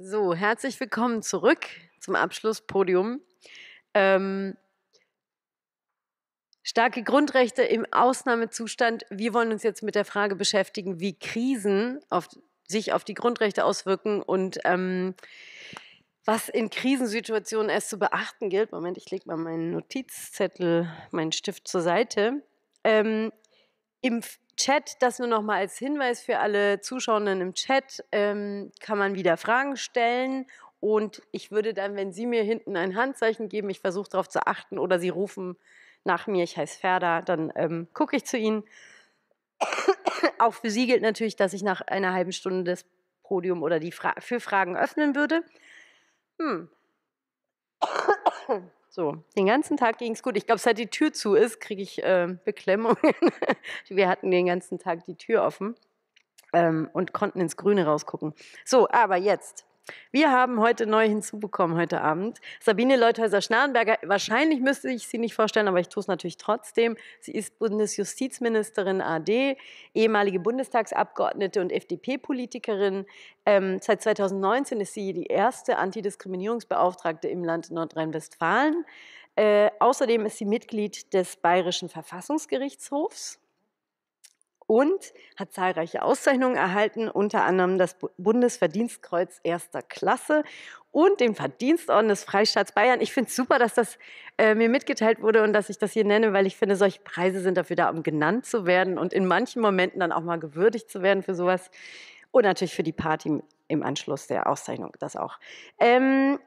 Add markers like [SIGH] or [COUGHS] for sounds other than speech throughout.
So, herzlich willkommen zurück zum Abschlusspodium. Ähm, starke Grundrechte im Ausnahmezustand. Wir wollen uns jetzt mit der Frage beschäftigen, wie Krisen auf, sich auf die Grundrechte auswirken und ähm, was in Krisensituationen erst zu beachten gilt. Moment, ich lege mal meinen Notizzettel, meinen Stift zur Seite. Ähm, im, Chat, das nur noch mal als Hinweis für alle Zuschauenden im Chat, ähm, kann man wieder Fragen stellen. Und ich würde dann, wenn Sie mir hinten ein Handzeichen geben, ich versuche darauf zu achten, oder Sie rufen nach mir, ich heiße Ferda, dann ähm, gucke ich zu Ihnen. Auch für Sie gilt natürlich, dass ich nach einer halben Stunde das Podium oder die Fra für Fragen öffnen würde. Hm. So, den ganzen Tag ging es gut. Ich glaube, seit die Tür zu ist, kriege ich äh, Beklemmungen. [LAUGHS] Wir hatten den ganzen Tag die Tür offen ähm, und konnten ins Grüne rausgucken. So, aber jetzt wir haben heute neu hinzubekommen, heute Abend, Sabine Leuthäuser-Schnarrenberger. Wahrscheinlich müsste ich sie nicht vorstellen, aber ich tue es natürlich trotzdem. Sie ist Bundesjustizministerin AD, ehemalige Bundestagsabgeordnete und FDP-Politikerin. Ähm, seit 2019 ist sie die erste Antidiskriminierungsbeauftragte im Land Nordrhein-Westfalen. Äh, außerdem ist sie Mitglied des Bayerischen Verfassungsgerichtshofs und hat zahlreiche Auszeichnungen erhalten, unter anderem das Bundesverdienstkreuz erster Klasse und den Verdienstorden des Freistaats Bayern. Ich finde es super, dass das äh, mir mitgeteilt wurde und dass ich das hier nenne, weil ich finde, solche Preise sind dafür da, um genannt zu werden und in manchen Momenten dann auch mal gewürdigt zu werden für sowas. Und natürlich für die Party im Anschluss der Auszeichnung, das auch. Ähm,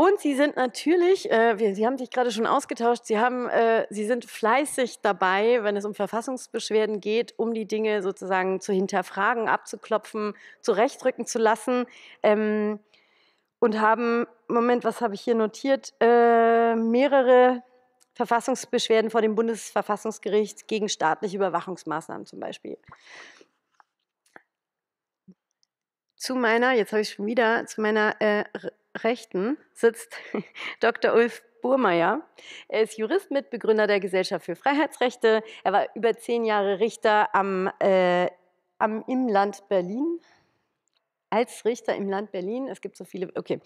und Sie sind natürlich, äh, wir, Sie haben sich gerade schon ausgetauscht, Sie, haben, äh, Sie sind fleißig dabei, wenn es um Verfassungsbeschwerden geht, um die Dinge sozusagen zu hinterfragen, abzuklopfen, zurechtrücken zu lassen. Ähm, und haben, Moment, was habe ich hier notiert, äh, mehrere Verfassungsbeschwerden vor dem Bundesverfassungsgericht gegen staatliche Überwachungsmaßnahmen zum Beispiel. Zu meiner, jetzt habe ich schon wieder, zu meiner äh, Rechten sitzt [LAUGHS] Dr. Ulf Burmeier. Er ist Jurist, Mitbegründer der Gesellschaft für Freiheitsrechte. Er war über zehn Jahre Richter am, äh, am, im Land Berlin. Als Richter im Land Berlin, es gibt so viele, okay,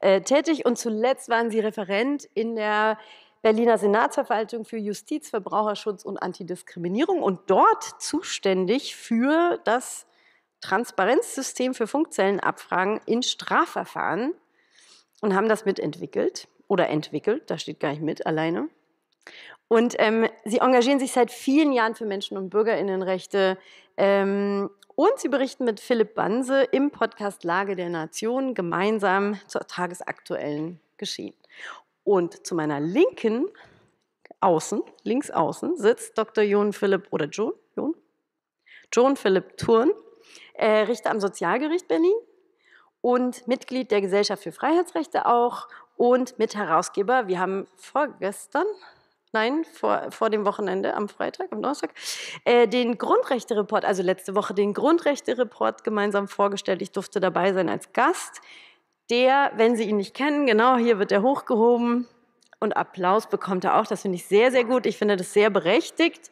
äh, tätig. Und zuletzt waren Sie Referent in der Berliner Senatsverwaltung für Justiz, Verbraucherschutz und Antidiskriminierung und dort zuständig für das Transparenzsystem für Funkzellenabfragen in Strafverfahren und haben das mitentwickelt oder entwickelt, da steht gar nicht mit alleine. Und ähm, sie engagieren sich seit vielen Jahren für Menschen- und Bürgerinnenrechte. Ähm, und sie berichten mit Philipp Banse im Podcast Lage der Nation gemeinsam zur tagesaktuellen Geschehen. Und zu meiner Linken, außen, links außen, sitzt Dr. John Philipp oder John, John, John Philipp Thurn, äh, Richter am Sozialgericht Berlin und Mitglied der Gesellschaft für Freiheitsrechte auch und Mitherausgeber. Wir haben vorgestern, nein, vor, vor dem Wochenende, am Freitag, am Donnerstag, äh, den Grundrechte-Report, also letzte Woche den Grundrechte-Report gemeinsam vorgestellt. Ich durfte dabei sein als Gast, der, wenn Sie ihn nicht kennen, genau hier wird er hochgehoben und Applaus bekommt er auch. Das finde ich sehr, sehr gut. Ich finde das sehr berechtigt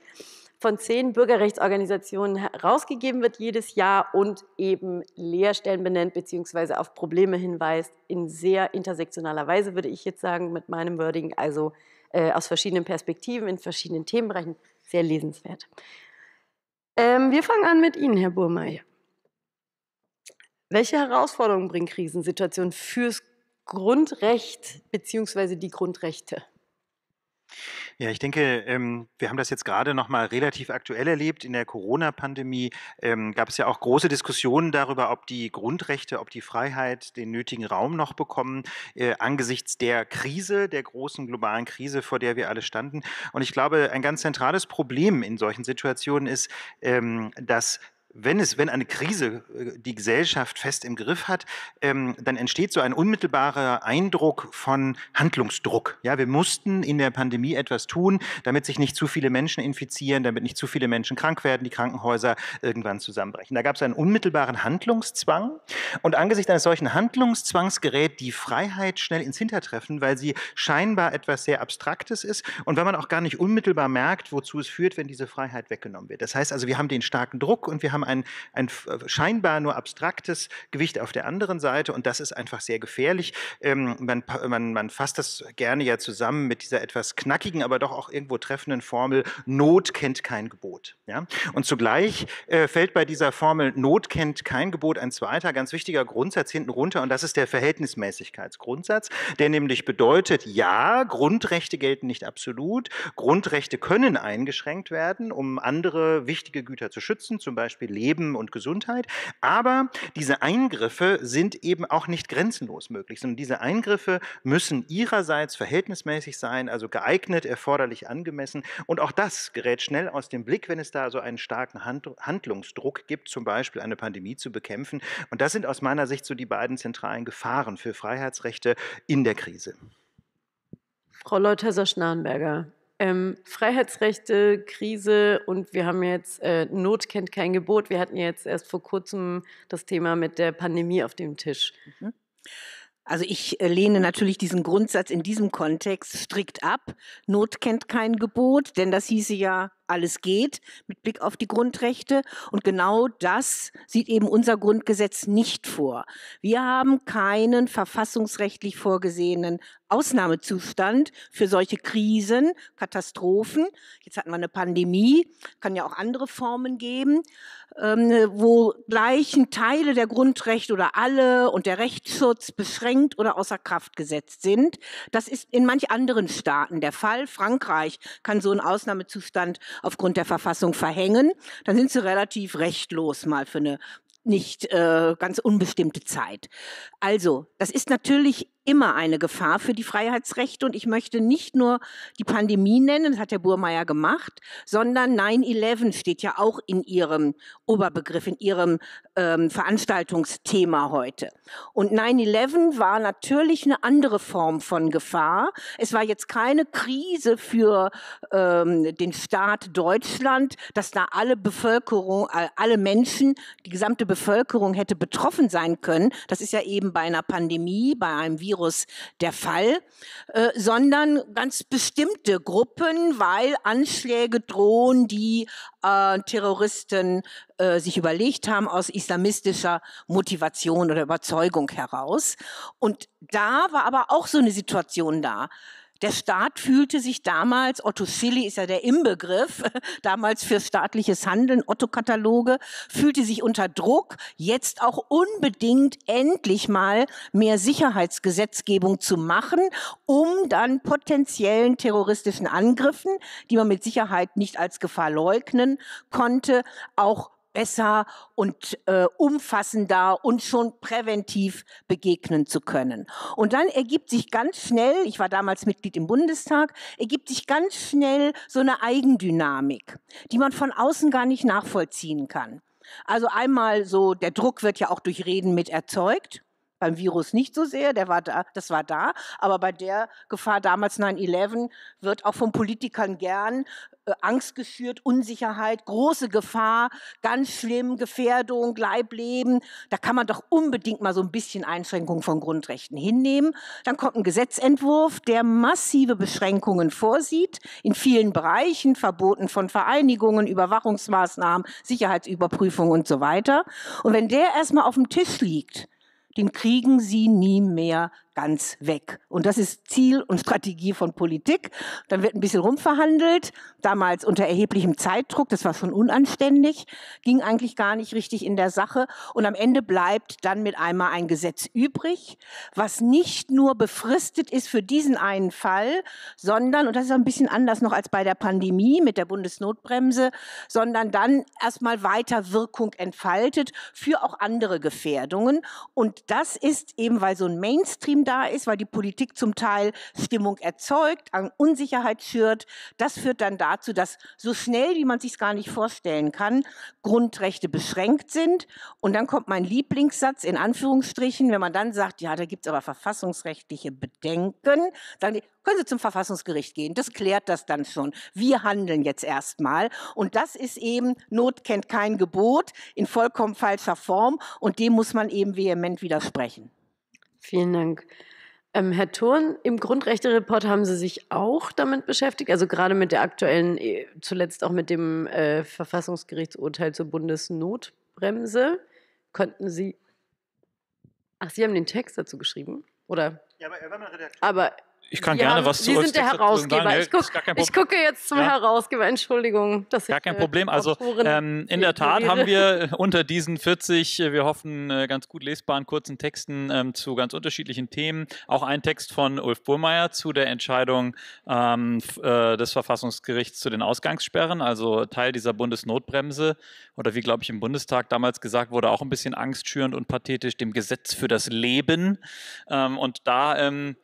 von zehn Bürgerrechtsorganisationen herausgegeben wird jedes Jahr und eben Leerstellen benennt bzw. auf Probleme hinweist in sehr intersektionaler Weise, würde ich jetzt sagen, mit meinem Wording, also äh, aus verschiedenen Perspektiven, in verschiedenen Themenbereichen, sehr lesenswert. Ähm, wir fangen an mit Ihnen, Herr Burmeier. Welche Herausforderungen bringen Krisensituationen fürs Grundrecht bzw. die Grundrechte? Ja, ich denke, ähm, wir haben das jetzt gerade noch mal relativ aktuell erlebt. In der Corona-Pandemie ähm, gab es ja auch große Diskussionen darüber, ob die Grundrechte, ob die Freiheit den nötigen Raum noch bekommen äh, angesichts der Krise, der großen globalen Krise, vor der wir alle standen. Und ich glaube, ein ganz zentrales Problem in solchen Situationen ist, ähm, dass wenn, es, wenn eine Krise äh, die Gesellschaft fest im Griff hat, ähm, dann entsteht so ein unmittelbarer Eindruck von Handlungsdruck. Ja, wir mussten in der Pandemie etwas tun, damit sich nicht zu viele Menschen infizieren, damit nicht zu viele Menschen krank werden, die Krankenhäuser irgendwann zusammenbrechen. Da gab es einen unmittelbaren Handlungszwang. Und angesichts eines solchen Handlungszwangs gerät die Freiheit schnell ins Hintertreffen, weil sie scheinbar etwas sehr Abstraktes ist und weil man auch gar nicht unmittelbar merkt, wozu es führt, wenn diese Freiheit weggenommen wird. Das heißt also, wir haben den starken Druck und wir haben ein, ein äh, scheinbar nur abstraktes Gewicht auf der anderen Seite und das ist einfach sehr gefährlich. Ähm, man, man, man fasst das gerne ja zusammen mit dieser etwas knackigen, aber doch auch irgendwo treffenden Formel, Not kennt kein Gebot. Ja? Und zugleich äh, fällt bei dieser Formel Not kennt kein Gebot ein zweiter ganz wichtiger Grundsatz hinten runter und das ist der Verhältnismäßigkeitsgrundsatz, der nämlich bedeutet, ja, Grundrechte gelten nicht absolut, Grundrechte können eingeschränkt werden, um andere wichtige Güter zu schützen, zum Beispiel Leben und Gesundheit. Aber diese Eingriffe sind eben auch nicht grenzenlos möglich, sondern diese Eingriffe müssen ihrerseits verhältnismäßig sein, also geeignet, erforderlich, angemessen. Und auch das gerät schnell aus dem Blick, wenn es da so einen starken Handlungsdruck gibt, zum Beispiel eine Pandemie zu bekämpfen. Und das sind aus meiner Sicht so die beiden zentralen Gefahren für Freiheitsrechte in der Krise. Frau Leuthäuser-Schnarrenberger, ähm, Freiheitsrechte, Krise und wir haben jetzt äh, Not kennt kein Gebot. Wir hatten jetzt erst vor kurzem das Thema mit der Pandemie auf dem Tisch. Mhm. Also ich äh, lehne natürlich diesen Grundsatz in diesem Kontext strikt ab. Not kennt kein Gebot, denn das hieße ja, alles geht mit Blick auf die Grundrechte. Und genau das sieht eben unser Grundgesetz nicht vor. Wir haben keinen verfassungsrechtlich vorgesehenen Ausnahmezustand für solche Krisen, Katastrophen. Jetzt hatten wir eine Pandemie, kann ja auch andere Formen geben, ähm, wo gleichen Teile der Grundrechte oder alle und der Rechtsschutz beschränkt oder außer Kraft gesetzt sind. Das ist in manch anderen Staaten der Fall. Frankreich kann so einen Ausnahmezustand aufgrund der Verfassung verhängen. Dann sind sie relativ rechtlos mal für eine nicht äh, ganz unbestimmte Zeit. Also, das ist natürlich immer eine Gefahr für die Freiheitsrechte. Und ich möchte nicht nur die Pandemie nennen, das hat Herr Burmeier gemacht, sondern 9-11 steht ja auch in Ihrem Oberbegriff, in Ihrem ähm, Veranstaltungsthema heute. Und 9-11 war natürlich eine andere Form von Gefahr. Es war jetzt keine Krise für ähm, den Staat Deutschland, dass da alle Bevölkerung, äh, alle Menschen, die gesamte Bevölkerung hätte betroffen sein können. Das ist ja eben bei einer Pandemie, bei einem Virus, Virus der Fall, äh, sondern ganz bestimmte Gruppen, weil Anschläge drohen, die äh, Terroristen äh, sich überlegt haben aus islamistischer Motivation oder Überzeugung heraus. Und da war aber auch so eine Situation da. Der Staat fühlte sich damals, Otto Schilly ist ja der Imbegriff, [LAUGHS] damals für staatliches Handeln, Otto-Kataloge, fühlte sich unter Druck, jetzt auch unbedingt endlich mal mehr Sicherheitsgesetzgebung zu machen, um dann potenziellen terroristischen Angriffen, die man mit Sicherheit nicht als Gefahr leugnen konnte, auch besser und äh, umfassender und schon präventiv begegnen zu können. Und dann ergibt sich ganz schnell, ich war damals Mitglied im Bundestag, ergibt sich ganz schnell so eine Eigendynamik, die man von außen gar nicht nachvollziehen kann. Also einmal so, der Druck wird ja auch durch Reden mit erzeugt beim Virus nicht so sehr, der war da, das war da, aber bei der Gefahr damals 9-11 wird auch von Politikern gern äh, Angst geschürt, Unsicherheit, große Gefahr, ganz schlimm, Gefährdung, Leibleben. Da kann man doch unbedingt mal so ein bisschen Einschränkungen von Grundrechten hinnehmen. Dann kommt ein Gesetzentwurf, der massive Beschränkungen vorsieht, in vielen Bereichen, Verboten von Vereinigungen, Überwachungsmaßnahmen, Sicherheitsüberprüfungen und so weiter. Und wenn der erstmal auf dem Tisch liegt, den kriegen sie nie mehr ganz weg. Und das ist Ziel und Strategie von Politik. Dann wird ein bisschen rumverhandelt, damals unter erheblichem Zeitdruck, das war schon unanständig, ging eigentlich gar nicht richtig in der Sache. Und am Ende bleibt dann mit einmal ein Gesetz übrig, was nicht nur befristet ist für diesen einen Fall, sondern, und das ist ein bisschen anders noch als bei der Pandemie mit der Bundesnotbremse, sondern dann erstmal weiter Wirkung entfaltet für auch andere Gefährdungen. Und das ist eben, weil so ein Mainstream da ist, weil die Politik zum Teil Stimmung erzeugt, an Unsicherheit schürt. Das führt dann dazu, dass so schnell, wie man sich gar nicht vorstellen kann, Grundrechte beschränkt sind. Und dann kommt mein Lieblingssatz in Anführungsstrichen, wenn man dann sagt, ja, da gibt es aber verfassungsrechtliche Bedenken, dann können Sie zum Verfassungsgericht gehen. Das klärt das dann schon. Wir handeln jetzt erstmal. Und das ist eben, Not kennt kein Gebot in vollkommen falscher Form. Und dem muss man eben vehement widersprechen. Vielen Dank. Ähm, Herr Thurn, im Grundrechte-Report haben Sie sich auch damit beschäftigt, also gerade mit der aktuellen, äh, zuletzt auch mit dem äh, Verfassungsgerichtsurteil zur Bundesnotbremse. Könnten Sie. Ach, Sie haben den Text dazu geschrieben, oder? Ja, aber er war mal Redakteur. Aber ich kann gerne was zu Sie sind der Herausgeber. Sagen, ich, guck, ich, gucke jetzt zum ja. Herausgeber. Entschuldigung. Dass gar kein äh, Problem. Also ähm, in der Tat haben wir [LAUGHS] unter diesen 40, äh, wir hoffen, äh, ganz gut lesbaren kurzen Texten ähm, zu ganz unterschiedlichen Themen auch einen Text von Ulf Burmeier zu der Entscheidung ähm, des Verfassungsgerichts zu den Ausgangssperren, also Teil dieser Bundesnotbremse oder wie, glaube ich, im Bundestag damals gesagt wurde, auch ein bisschen angstschürend und pathetisch, dem Gesetz für das Leben. Ähm, und da ähm,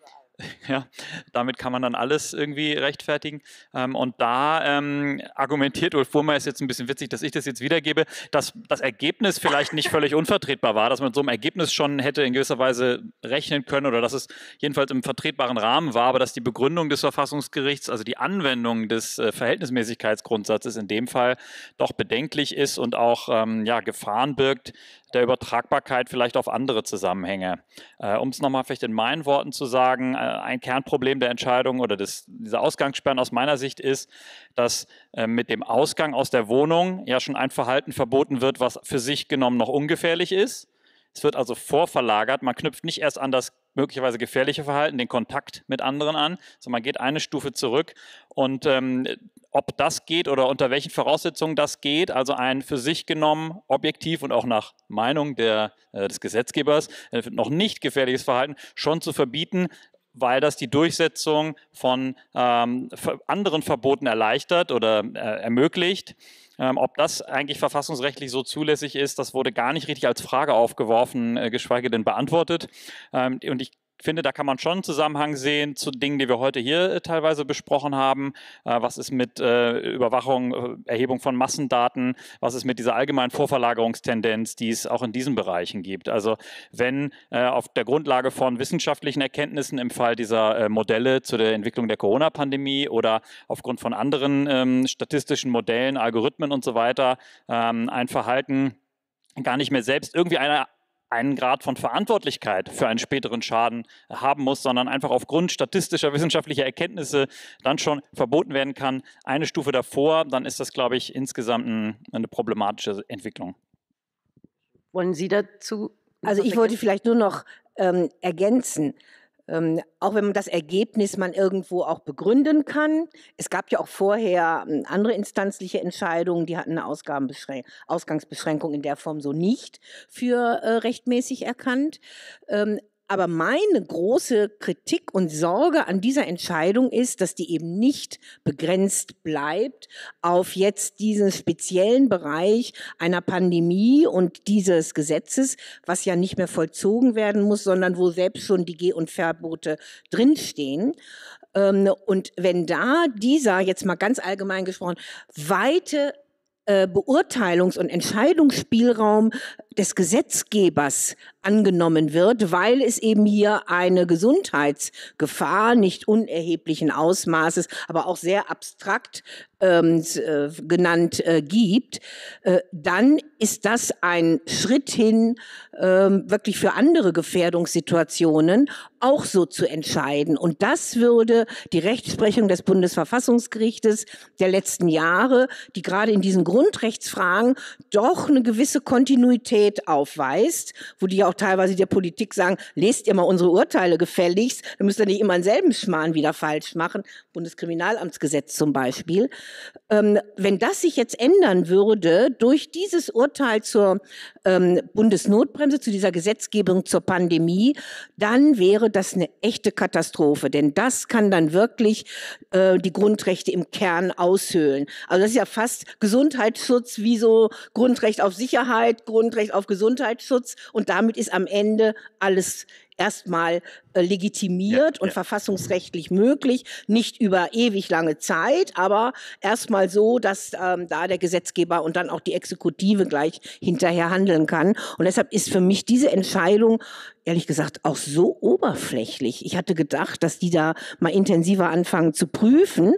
[LAUGHS] Ja, damit kann man dann alles irgendwie rechtfertigen. Ähm, und da ähm, argumentiert Ulf Burma, ist jetzt ein bisschen witzig, dass ich das jetzt wiedergebe, dass das Ergebnis vielleicht nicht völlig unvertretbar war, dass man mit so einem Ergebnis schon hätte in gewisser Weise rechnen können oder dass es jedenfalls im vertretbaren Rahmen war, aber dass die Begründung des Verfassungsgerichts, also die Anwendung des äh, Verhältnismäßigkeitsgrundsatzes in dem Fall doch bedenklich ist und auch ähm, ja, Gefahren birgt, der Übertragbarkeit vielleicht auf andere Zusammenhänge. Äh, um es nochmal vielleicht in meinen Worten zu sagen, äh, ein Kernproblem der Entscheidung oder des, dieser Ausgangssperren aus meiner Sicht ist, dass äh, mit dem Ausgang aus der Wohnung ja schon ein Verhalten verboten wird, was für sich genommen noch ungefährlich ist. Es wird also vorverlagert. Man knüpft nicht erst an das möglicherweise gefährliche Verhalten, den Kontakt mit anderen an, sondern man geht eine Stufe zurück. Und ähm, ob das geht oder unter welchen Voraussetzungen das geht, also ein für sich genommen objektiv und auch nach Meinung der, äh, des Gesetzgebers äh, noch nicht gefährliches Verhalten schon zu verbieten, weil das die Durchsetzung von ähm, anderen Verboten erleichtert oder äh, ermöglicht. Ähm, ob das eigentlich verfassungsrechtlich so zulässig ist, das wurde gar nicht richtig als Frage aufgeworfen, äh, geschweige denn beantwortet. Ähm, und ich finde, da kann man schon einen Zusammenhang sehen zu Dingen, die wir heute hier äh, teilweise besprochen haben. Äh, was ist mit äh, Überwachung, Erhebung von Massendaten? Was ist mit dieser allgemeinen Vorverlagerungstendenz, die es auch in diesen Bereichen gibt? Also wenn auf der Grundlage von wissenschaftlichen Erkenntnissen im Fall dieser Modelle zu der Entwicklung der Corona-Pandemie oder aufgrund von anderen ähm, statistischen Modellen, Algorithmen und so weiter ähm, ein Verhalten gar nicht mehr selbst irgendwie einer einen Grad von Verantwortlichkeit für einen späteren Schaden haben muss, sondern einfach aufgrund statistischer wissenschaftlicher Erkenntnisse dann schon verboten werden kann, eine Stufe davor, dann ist das, glaube ich, insgesamt eine problematische Entwicklung. Wollen Sie dazu? Also ich wollte vielleicht nur noch ähm, ergänzen, ähm, auch wenn man das Ergebnis man irgendwo auch begründen kann. Es gab ja auch vorher ähm, andere instanzliche Entscheidungen, die hatten eine Ausgangsbeschränkung in der Form so nicht für äh, rechtmäßig erkannt. Ähm, aber meine große Kritik und Sorge an dieser Entscheidung ist, dass die eben nicht begrenzt bleibt auf jetzt diesen speziellen Bereich einer Pandemie und dieses Gesetzes, was ja nicht mehr vollzogen werden muss, sondern wo selbst schon die Geh- und Verbote drinstehen. Ähm, und wenn da dieser, jetzt mal ganz allgemein gesprochen, weite äh, Beurteilungs- und Entscheidungsspielraum des Gesetzgebers angenommen wird, weil es eben hier eine Gesundheitsgefahr nicht unerheblichen Ausmaßes, aber auch sehr abstrakt ähm, äh, genannt äh, gibt, äh, dann ist das ein Schritt hin, ähm, wirklich für andere Gefährdungssituationen auch so zu entscheiden. Und das würde die Rechtsprechung des Bundesverfassungsgerichtes der letzten Jahre, die gerade in diesen Grundrechtsfragen doch eine gewisse Kontinuität konkret aufweist, wo die ja auch teilweise der Politik sagen, lest ihr mal unsere Urteile gefälligst, dann müsst ihr nicht immer denselben Schmarrn wieder falsch machen, Bundeskriminalamtsgesetz zum Beispiel. Ähm, wenn das sich jetzt ändern würde durch dieses Urteil zur ähm, Bundesnotbremse, zu dieser Gesetzgebung zur Pandemie, dann wäre das eine echte Katastrophe, denn das kann dann wirklich äh, die Grundrechte im Kern aushöhlen. Also das ist ja fast Gesundheitsschutz wie so Grundrecht auf Sicherheit, Grundrecht auf Gesundheitsschutz und damit ist am Ende alles erstmal äh, legitimiert ja, und ja. verfassungsrechtlich möglich, nicht über ewig lange Zeit, aber erstmal so, dass ähm, da der Gesetzgeber und dann auch die Exekutive gleich hinterher handeln kann. Und deshalb ist für mich diese Entscheidung ehrlich gesagt auch so oberflächlich. Ich hatte gedacht, dass die da mal intensiver anfangen zu prüfen.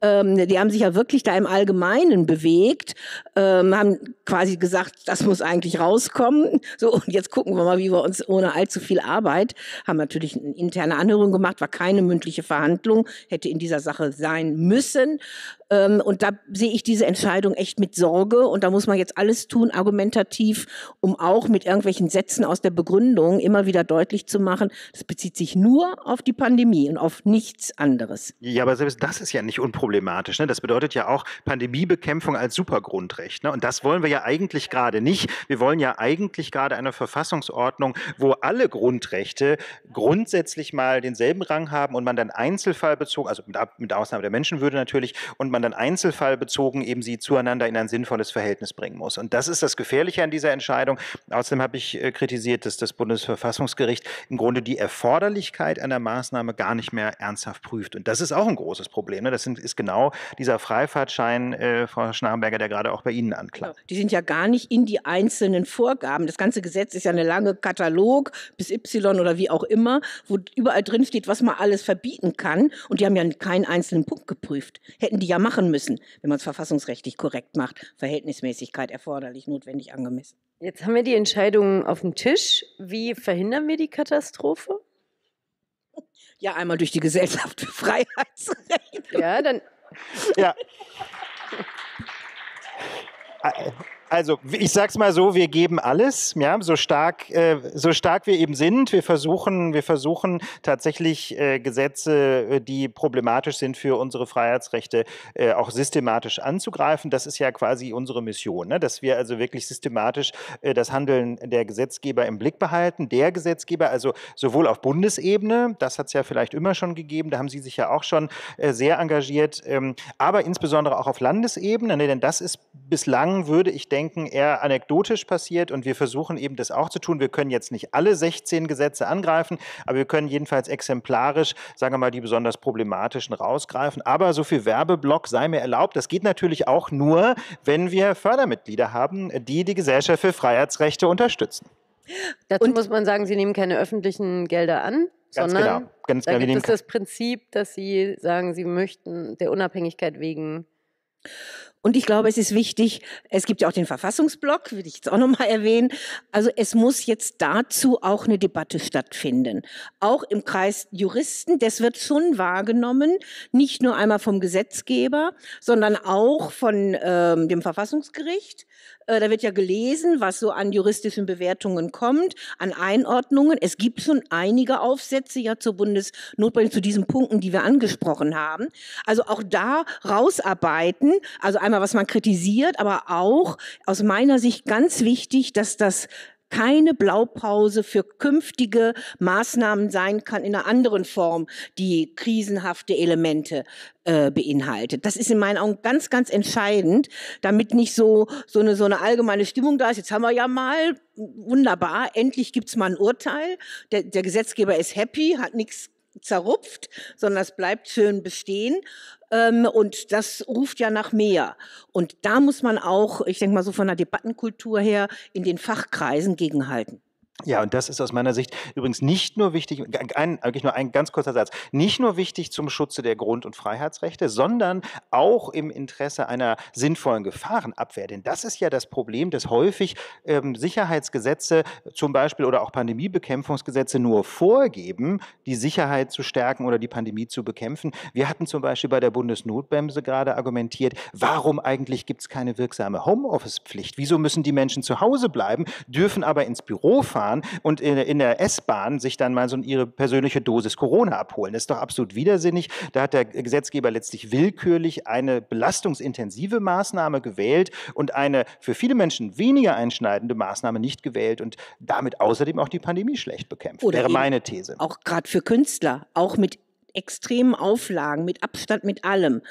Ähm, die haben sich ja wirklich da im Allgemeinen bewegt, ähm, haben quasi gesagt, das muss eigentlich rauskommen. So, und jetzt gucken wir mal, wie wir uns ohne allzu viel Arbeit, haben natürlich eine interne Anhörung gemacht, war keine mündliche Verhandlung, hätte in dieser Sache sein müssen. Ähm, und da sehe ich diese Entscheidung echt mit Sorge. Und da muss man jetzt alles tun, argumentativ, um auch mit irgendwelchen Sätzen aus der Begründung immer wieder deutlich zu machen, das bezieht sich nur auf die Pandemie und auf nichts anderes. Ja, aber selbst das ist ja nicht unproblematisch. Ne? Das bedeutet ja auch Pandemiebekämpfung als Supergrundrecht. Ne? Und das wollen wir ja eigentlich gerade nicht. Wir wollen ja eigentlich gerade eine Verfassungsordnung, wo alle Grundrechte grundsätzlich mal denselben Rang haben und man dann einzelfallbezogen, also mit, mit Ausnahme der Menschenwürde natürlich, und man man dann einzelfallbezogen eben sie zueinander in ein sinnvolles Verhältnis bringen muss. Und das ist das Gefährliche an dieser Entscheidung. Außerdem habe ich äh, kritisiert, dass das Bundesverfassungsgericht im Grunde die Erforderlichkeit einer Maßnahme gar nicht mehr ernsthaft prüft. Und das ist auch ein großes Problem. Ne? Das ist genau dieser Freifahrtschein, äh, Frau Schnarrenberger, der gerade auch bei Ihnen anklang. Genau. Die sind ja gar nicht in die einzelnen Vorgaben. Das ganze Gesetz ist ja eine lange Katalog bis Y oder wie auch immer, wo überall drin steht, was man alles verbieten kann. Und die haben ja keinen einzelnen Punkt geprüft. Hätten die ja mal machen müssen, wenn man es verfassungsrechtlich korrekt macht. Verhältnismäßigkeit erforderlich, notwendig, angemessen. Jetzt haben wir die Entscheidungen auf dem Tisch. Wie verhindern wir die Katastrophe? Ja, einmal durch die Gesellschaft für Freiheitsrechte. Ja, dann. Ja. [LAUGHS] Äh, also ich sag's mal so, wir geben alles, ja, so stark, äh, so stark wir eben sind. Wir versuchen, wir versuchen tatsächlich äh, Gesetze, äh, die problematisch sind für unsere Freiheitsrechte, äh, auch systematisch anzugreifen. Das ist ja quasi unsere Mission, ne? dass wir also wirklich systematisch äh, das Handeln der Gesetzgeber im Blick behalten. Der Gesetzgeber, also sowohl auf Bundesebene, das hat es ja vielleicht immer schon gegeben, da haben Sie sich ja auch schon äh, sehr engagiert, ähm, aber insbesondere auch auf Landesebene, ne? denn das ist bislang, würde ich denken, Denken eher anekdotisch passiert und wir versuchen eben das auch zu tun. Wir können jetzt nicht alle 16 Gesetze angreifen, aber wir können jedenfalls exemplarisch, sagen wir mal, die besonders problematischen rausgreifen. Aber so viel Werbeblock sei mir erlaubt. Das geht natürlich auch nur, wenn wir Fördermitglieder haben, die die Gesellschaft für Freiheitsrechte unterstützen. Dazu und muss man sagen, sie nehmen keine öffentlichen Gelder an, ganz sondern genau, ganz da genau, gibt es das Prinzip, dass sie sagen, sie möchten der Unabhängigkeit wegen und ich glaube, es ist wichtig, es gibt ja auch den Verfassungsblock, will ich jetzt auch nochmal erwähnen. Also es muss jetzt dazu auch eine Debatte stattfinden. Auch im Kreis Juristen, das wird schon wahrgenommen, nicht nur einmal vom Gesetzgeber, sondern auch von ähm, dem Verfassungsgericht. Äh, da wird ja gelesen, was so an juristischen Bewertungen kommt, an Einordnungen. Es gibt schon einige Aufsätze ja zur Bundesnotbremse, zu diesen Punkten, die wir angesprochen haben. Also auch da rausarbeiten, also einmal, was man kritisiert, aber auch aus meiner Sicht ganz wichtig, dass das keine Blaupause für künftige Maßnahmen sein kann in einer anderen Form, die krisenhafte Elemente äh, beinhaltet. Das ist in meinen Augen ganz, ganz entscheidend, damit nicht so, so, eine, so eine allgemeine Stimmung da ist. Jetzt haben wir ja mal, wunderbar, endlich gibt es mal ein Urteil. Der, der Gesetzgeber ist happy, hat nichts zerrupft, sondern es bleibt schön bestehen, ähm, und das ruft ja nach mehr. Und da muss man auch, ich denke mal so von der Debattenkultur her, in den Fachkreisen gegenhalten. Ja, und das ist aus meiner Sicht übrigens nicht nur wichtig, ein, eigentlich nur ein ganz kurzer Satz, nicht nur wichtig zum Schutze der Grund- und Freiheitsrechte, sondern auch im Interesse einer sinnvollen Gefahrenabwehr. Denn das ist ja das Problem, dass häufig ähm, Sicherheitsgesetze zum Beispiel oder auch Pandemiebekämpfungsgesetze nur vorgeben, die Sicherheit zu stärken oder die Pandemie zu bekämpfen. Wir hatten zum Beispiel bei der Bundesnotbremse gerade argumentiert, warum eigentlich gibt es keine wirksame Homeoffice-Pflicht? Wieso müssen die Menschen zu Hause bleiben, dürfen aber ins Büro fahren? fahren und in, in der S-Bahn sich dann mal so ihre persönliche Dosis Corona abholen. Das ist doch absolut widersinnig. Da hat der Gesetzgeber letztlich willkürlich eine belastungsintensive Maßnahme gewählt und eine für viele Menschen weniger einschneidende Maßnahme nicht gewählt und damit außerdem auch die Pandemie schlecht bekämpft. Oder wäre meine These. Auch gerade für Künstler, auch mit extremen Auflagen, mit Abstand, mit allem.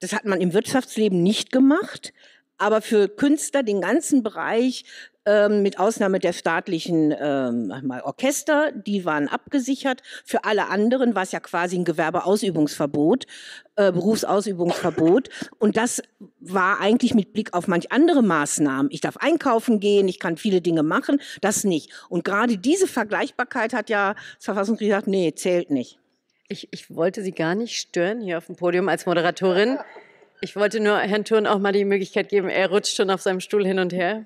Das hat man im Wirtschaftsleben nicht gemacht. Aber für Künstler den ganzen Bereich ähm, mit Ausnahme der staatlichen ähm, mal Orchester, die waren abgesichert. Für alle anderen war es ja quasi ein Gewerbeausübungsverbot, äh, Berufsausübungsverbot. Und das war eigentlich mit Blick auf manch andere Maßnahmen. Ich darf einkaufen gehen, ich kann viele Dinge machen, das nicht. Und gerade diese Vergleichbarkeit hat ja das Verfassungsgericht gesagt, nee, zählt nicht. Ich, ich wollte Sie gar nicht stören hier auf dem Podium als Moderatorin. Ich wollte nur Herrn Thurn auch mal die Möglichkeit geben, er rutscht schon auf seinem Stuhl hin und her.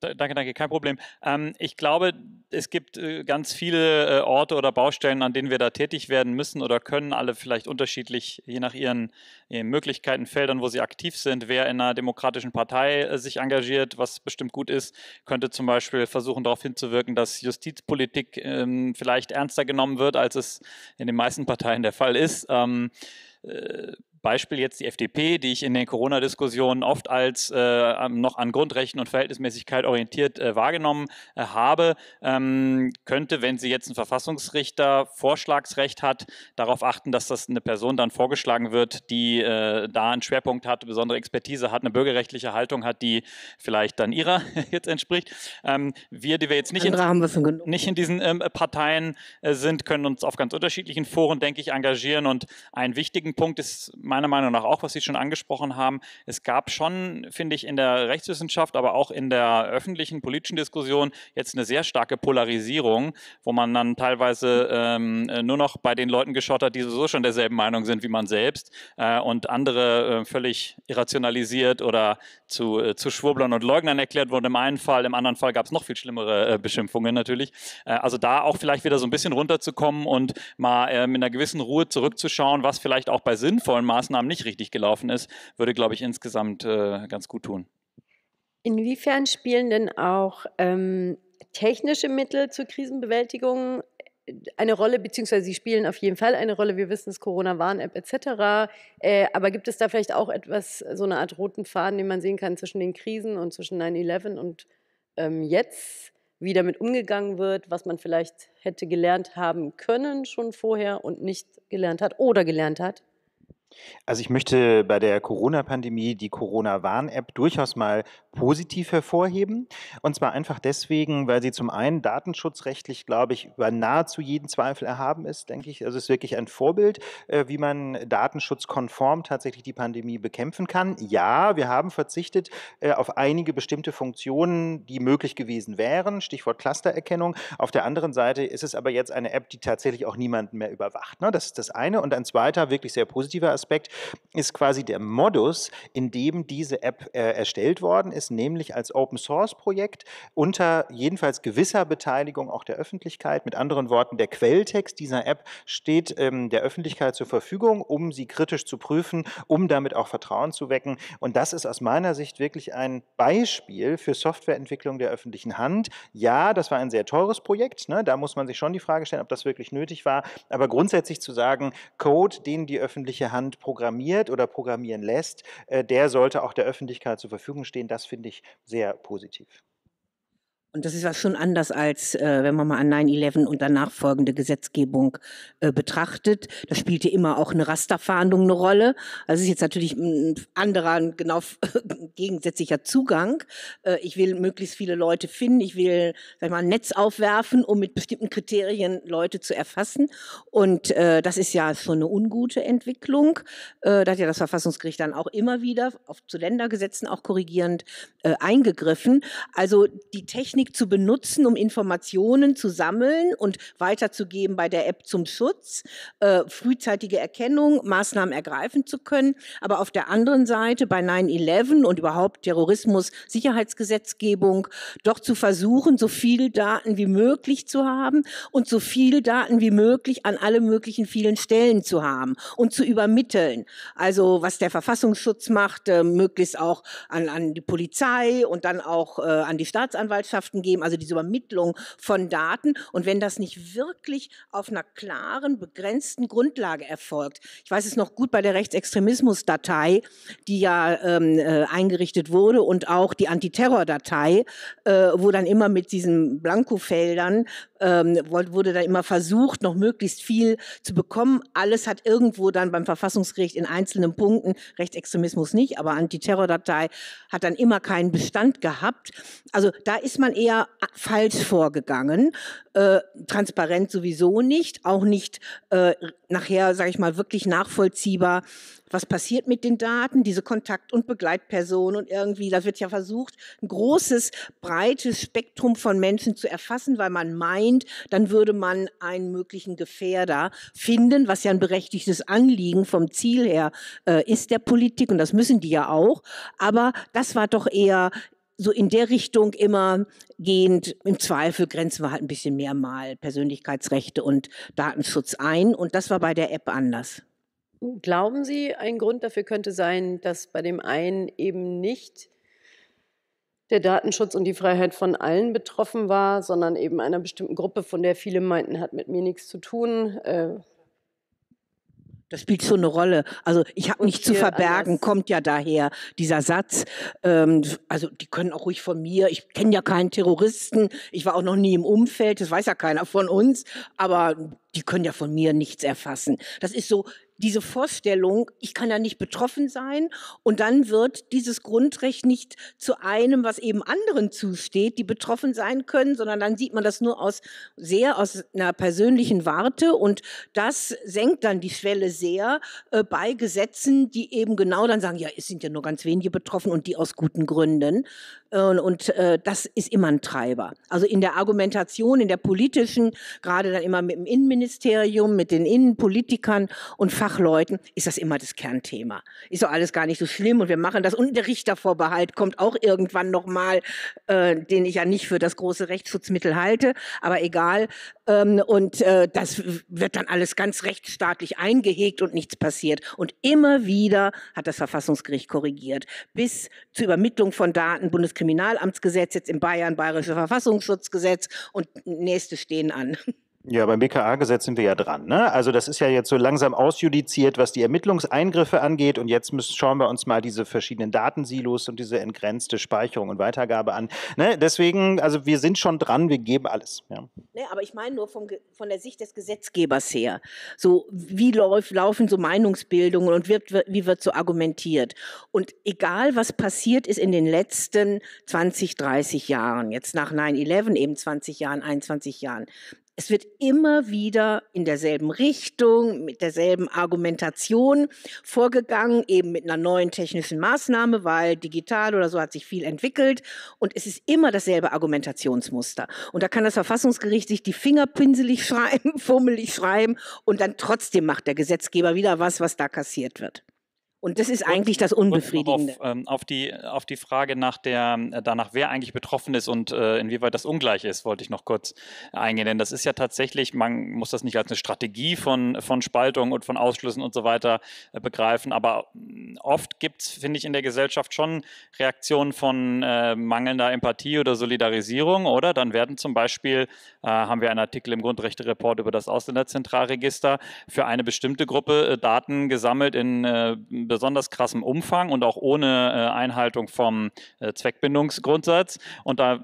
Danke, danke, kein Problem. Ähm, ich glaube, es gibt äh, ganz viele äh, Orte oder Baustellen, an denen wir da tätig werden müssen oder können, alle vielleicht unterschiedlich, je nach ihren, ihren äh, Möglichkeiten, Feldern, wo sie aktiv sind. Wer in einer demokratischen Partei äh, sich engagiert, was bestimmt gut ist, könnte zum Beispiel versuchen, darauf hinzuwirken, dass Justizpolitik ähm, vielleicht ernster genommen wird, als es in den meisten Parteien der Fall ist. Ähm, äh, Beispiel jetzt die FDP, die ich in den Corona-Diskussionen oft als äh, noch an Grundrechten und Verhältnismäßigkeit orientiert äh, wahrgenommen äh, habe, ähm, könnte, wenn sie jetzt einen Verfassungsrichter Vorschlagsrecht hat, darauf achten, dass das eine Person dann vorgeschlagen wird, die äh, da einen Schwerpunkt hat, besondere Expertise hat, eine bürgerrechtliche Haltung hat, die vielleicht dann ihrer [LAUGHS] jetzt entspricht. Ähm, wir, die wir jetzt nicht, in, wir nicht in, diesen ähm, Parteien äh, sind, können uns auf ganz unterschiedlichen Foren, denke ich, engagieren. Und einen wichtigen Punkt ist mein meiner Meinung nach auch, was Sie schon angesprochen haben. Es gab schon, finde ich, in der Rechtswissenschaft, aber auch in der öffentlichen politischen Diskussion jetzt eine sehr starke Polarisierung, wo man dann teilweise mhm. ähm, nur noch bei den Leuten geschottert, die sowieso schon derselben Meinung sind wie man selbst äh, und andere äh, völlig irrationalisiert oder zu, äh, zu Schwurblern und Leugnern erklärt wurden im einen Fall, im anderen Fall gab es noch viel schlimmere äh, Beschimpfungen natürlich. Äh, also da auch vielleicht wieder so ein bisschen runterzukommen und mal mit ähm, einer gewissen Ruhe zurückzuschauen, was vielleicht auch bei sinnvollen Maßnahmen Maßnahmen nicht richtig gelaufen ist, würde, glaube ich, insgesamt äh, ganz gut tun. Inwiefern spielen denn auch ähm, technische Mittel zur Krisenbewältigung äh, eine Rolle, beziehungsweise sie spielen auf jeden Fall eine Rolle. Wir wissen es, Corona-Warn-App etc. Äh, aber gibt es da vielleicht auch etwas, so eine Art roten Faden, den man sehen kann zwischen den Krisen und zwischen 9-11 und ähm, jetzt, wie damit umgegangen wird, was man vielleicht hätte gelernt haben können schon vorher und nicht gelernt hat oder gelernt hat? Also ich möchte bei der Corona-Pandemie die Corona-Warn-App durchaus mal positiv hervorheben. Und zwar einfach deswegen, weil sie zum einen datenschutzrechtlich, glaube ich, über nahezu jeden Zweifel erhaben ist, denke ich. Also es ist wirklich ein Vorbild, äh, wie man datenschutzkonform tatsächlich die Pandemie bekämpfen kann. Ja, wir haben verzichtet äh, auf einige bestimmte Funktionen, die möglich gewesen wären, Stichwort Clustererkennung. Auf der anderen Seite ist es aber jetzt eine App, die tatsächlich auch niemanden mehr überwacht. Ne? Das ist das eine. Und ein zweiter, wirklich sehr positiver Aspekt Aspekt ist quasi der Modus, in dem diese App äh, erstellt worden ist, nämlich als Open Source Projekt unter jedenfalls gewisser Beteiligung auch der Öffentlichkeit. Mit anderen Worten, der Quelltext dieser App steht ähm, der Öffentlichkeit zur Verfügung, um sie kritisch zu prüfen, um damit auch Vertrauen zu wecken. Und das ist aus meiner Sicht wirklich ein Beispiel für Softwareentwicklung der öffentlichen Hand. Ja, das war ein sehr teures Projekt. Ne? Da muss man sich schon die Frage stellen, ob das wirklich nötig war. Aber grundsätzlich zu sagen, Code, den die öffentliche Hand programmiert oder programmieren lässt, äh, der sollte auch der Öffentlichkeit zur Verfügung stehen. Das finde ich sehr positiv. Und das ist ja schon anders als, äh, wenn man mal an 9-11 und danach folgende Gesetzgebung äh, betrachtet. Da spielte immer auch eine Rasterfahndung eine Rolle. Also ist jetzt natürlich ein anderer, ein genau [LAUGHS] gegensätzlicher Zugang. Äh, ich will möglichst viele Leute finden. Ich will, sag ich mal, ein Netz aufwerfen, um mit bestimmten Kriterien Leute zu erfassen. Und äh, das ist ja schon eine ungute Entwicklung. Äh, da hat ja das Verfassungsgericht dann auch immer wieder, auf, zu Ländergesetzen auch korrigierend, äh, eingegriffen. Also die Technik Technik zu benutzen, um Informationen zu sammeln und weiterzugeben bei der App zum Schutz, äh, frühzeitige Erkennung, Maßnahmen ergreifen zu können. Aber auf der anderen Seite bei 9-11 und überhaupt Terrorismus, Sicherheitsgesetzgebung, doch zu versuchen, so viele Daten wie möglich zu haben und so viele Daten wie möglich an alle möglichen vielen Stellen zu haben und zu übermitteln. Also was der Verfassungsschutz macht, äh, möglichst auch an, an die Polizei und dann auch äh, an die Staatsanwaltschaft Gesellschaften geben, also diese Übermittlung von Daten. Und wenn das nicht wirklich auf einer klaren, begrenzten Grundlage erfolgt, ich weiß es noch gut bei der Rechtsextremismus-Datei, die ja ähm, äh, eingerichtet wurde, und auch die Antiterrordatei, äh, wo dann immer mit diesen Blankofeldern ähm, wurde dann immer versucht, noch möglichst viel zu bekommen. Alles hat irgendwo dann beim Verfassungsgericht in einzelnen Punkten, Rechtsextremismus nicht, aber Antiterror-Datei hat dann immer keinen Bestand gehabt. Also da ist man eher äh, falsch vorgegangen. Äh, transparent sowieso nicht, auch nicht äh, nachher, sage ich mal, wirklich nachvollziehbar, was passiert mit den Daten, diese Kontakt- und Begleitpersonen und irgendwie, da wird ja versucht, ein großes, breites Spektrum von Menschen zu erfassen, weil man meint, dann würde man einen möglichen Gefährder finden, was ja ein berechtigtes Anliegen vom Ziel her äh, ist der Politik und das müssen die ja auch. Aber das war doch eher so in der Richtung immer gehend, im Zweifel grenzen wir halt ein bisschen mehr mal Persönlichkeitsrechte und Datenschutz ein. Und das war bei der App anders. Glauben Sie, ein Grund dafür könnte sein, dass bei dem einen eben nicht der Datenschutz und die Freiheit von allen betroffen war, sondern eben einer bestimmten Gruppe, von der viele meinten, hat mit mir nichts zu tun. Äh, das spielt so eine Rolle. Also ich habe nichts zu verbergen, alles. kommt ja daher dieser Satz. Ähm, also die können auch ruhig von mir. Ich kenne ja keinen Terroristen. Ich war auch noch nie im Umfeld. Das weiß ja keiner von uns. Aber die können ja von mir nichts erfassen. Das ist so diese Vorstellung, ich kann ja nicht betroffen sein und dann wird dieses Grundrecht nicht zu einem, was eben anderen zusteht, die betroffen sein können, sondern dann sieht man das nur aus sehr aus einer persönlichen Warte und das senkt dann die Schwelle sehr äh, bei Gesetzen, die eben genau dann sagen, ja, es sind ja nur ganz wenige betroffen und die aus guten Gründen. Und, äh, und äh, das ist immer ein Treiber. Also in der Argumentation, in der politischen, gerade dann immer mit dem Innenministerium, mit den Innenpolitikern und Fachleuten, ist das immer das Kernthema. Ist doch alles gar nicht so schlimm und wir machen das. Und der Richtervorbehalt kommt auch irgendwann nochmal, äh, den ich ja nicht für das große Rechtsschutzmittel halte, aber egal. Ähm, und äh, das wird dann alles ganz rechtsstaatlich eingehegt und nichts passiert. Und immer wieder hat das Verfassungsgericht korrigiert. Bis zur Übermittlung von Daten Bundeskriminalität. Kriminalamtsgesetz, jetzt in Bayern bayerische Verfassungsschutzgesetz und nächste stehen an. [LAUGHS] Ja, beim BKA-Gesetz sind wir ja dran. Ne? Also das ist ja jetzt so langsam ausjudiziert, was die Ermittlungseingriffe angeht. Und jetzt müssen, schauen wir uns mal diese verschiedenen Datensilos und diese entgrenzte Speicherung und Weitergabe an. Ne? Deswegen, also wir sind schon dran, wir geben alles. Ja. Ne, aber ich meine nur vom, von der Sicht des Gesetzgebers her. So wie läuft, laufen so Meinungsbildungen und wie, wie wird so argumentiert? Und egal, was passiert ist in den letzten 20, 30 Jahren, jetzt nach 9-11 eben 20 Jahren, 21 Jahren, es wird immer wieder in derselben Richtung, mit derselben Argumentation vorgegangen, eben mit einer neuen technischen Maßnahme, weil digital oder so hat sich viel entwickelt. Und es ist immer dasselbe Argumentationsmuster. Und da kann das Verfassungsgericht sich die Finger pinselig [LAUGHS] schreiben, fummelig schreiben und dann trotzdem macht der Gesetzgeber wieder was, was da kassiert wird. Und das ist eigentlich das Unbefriedigende. Auf, ähm, auf, die, auf die Frage nach der, äh, danach, wer eigentlich betroffen ist und äh, inwieweit das ungleich ist, wollte ich noch kurz eingehen. Denn das ist ja tatsächlich, man muss das nicht als eine Strategie von, von Spaltung und von Ausschlüssen und so weiter äh, begreifen. Aber mm, oft gibt es, finde ich, in der Gesellschaft schon Reaktionen von äh, mangelnder Empathie oder Solidarisierung, oder? Dann werden zum Beispiel, äh, haben wir einen Artikel im Grundrechte-Report über das Ausländerzentralregister, für eine bestimmte Gruppe äh, Daten gesammelt in besonders krassem Umfang und auch ohne äh, Einhaltung vom äh, Zweckbindungsgrundsatz. Und da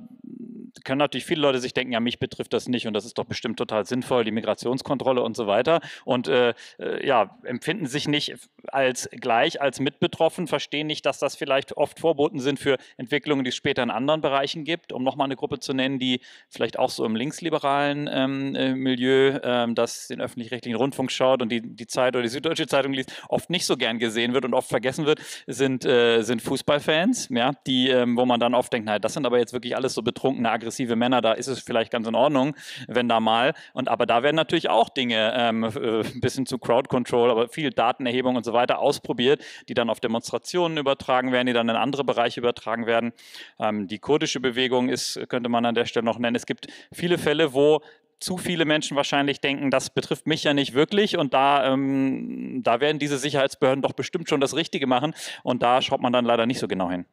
können natürlich viele Leute sich denken, ja, mich betrifft das nicht und das ist doch bestimmt total sinnvoll, die Migrationskontrolle und so weiter. Und äh, äh, ja, empfinden sich nicht als gleich, als mitbetroffen, verstehen nicht, dass das vielleicht oft Vorboten sind für Entwicklungen, die es später in anderen Bereichen gibt. Um nochmal eine Gruppe zu nennen, die vielleicht auch so im linksliberalen ähm, äh, Milieu, ähm, das den öffentlich-rechtlichen Rundfunk schaut und die, die Zeit oder die Süddeutsche Zeitung liest, oft nicht so gern gesehen wird und oft vergessen wird, sind, äh, sind Fußballfans, ja, die, ähm, wo man dann oft denkt, naja, das sind aber jetzt wirklich alles so betroffen betrunkene, aggressive Männer, da ist es vielleicht ganz in Ordnung, wenn da mal. Und aber da werden natürlich auch Dinge ähm, äh, bis zu Crowd Control, aber viel Datenerhebung und so weiter ausprobiert, die dann auf Demonstrationen übertragen werden, die dann in andere Bereiche übertragen werden. Ähm, die kurdische Bewegung ist, könnte man an der Stelle noch nennen. Es gibt viele Fälle, wo zu viele Menschen wahrscheinlich denken, das betrifft mich ja nicht wirklich und da, ähm, da werden diese Sicherheitsbehörden doch bestimmt schon das Richtige machen und da schaut man dann leider nicht so genau hin.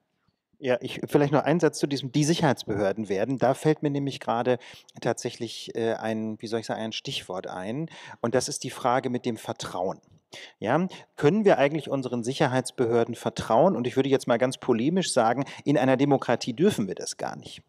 Ja, ich vielleicht noch einen Satz zu diesem, die Sicherheitsbehörden werden. Da fällt mir nämlich gerade tatsächlich äh, ein, wie soll ich sagen, ein Stichwort ein. Und das ist die Frage mit dem Vertrauen. Ja, können wir eigentlich unseren Sicherheitsbehörden vertrauen? Und ich würde jetzt mal ganz polemisch sagen, in einer Demokratie dürfen wir das gar nicht.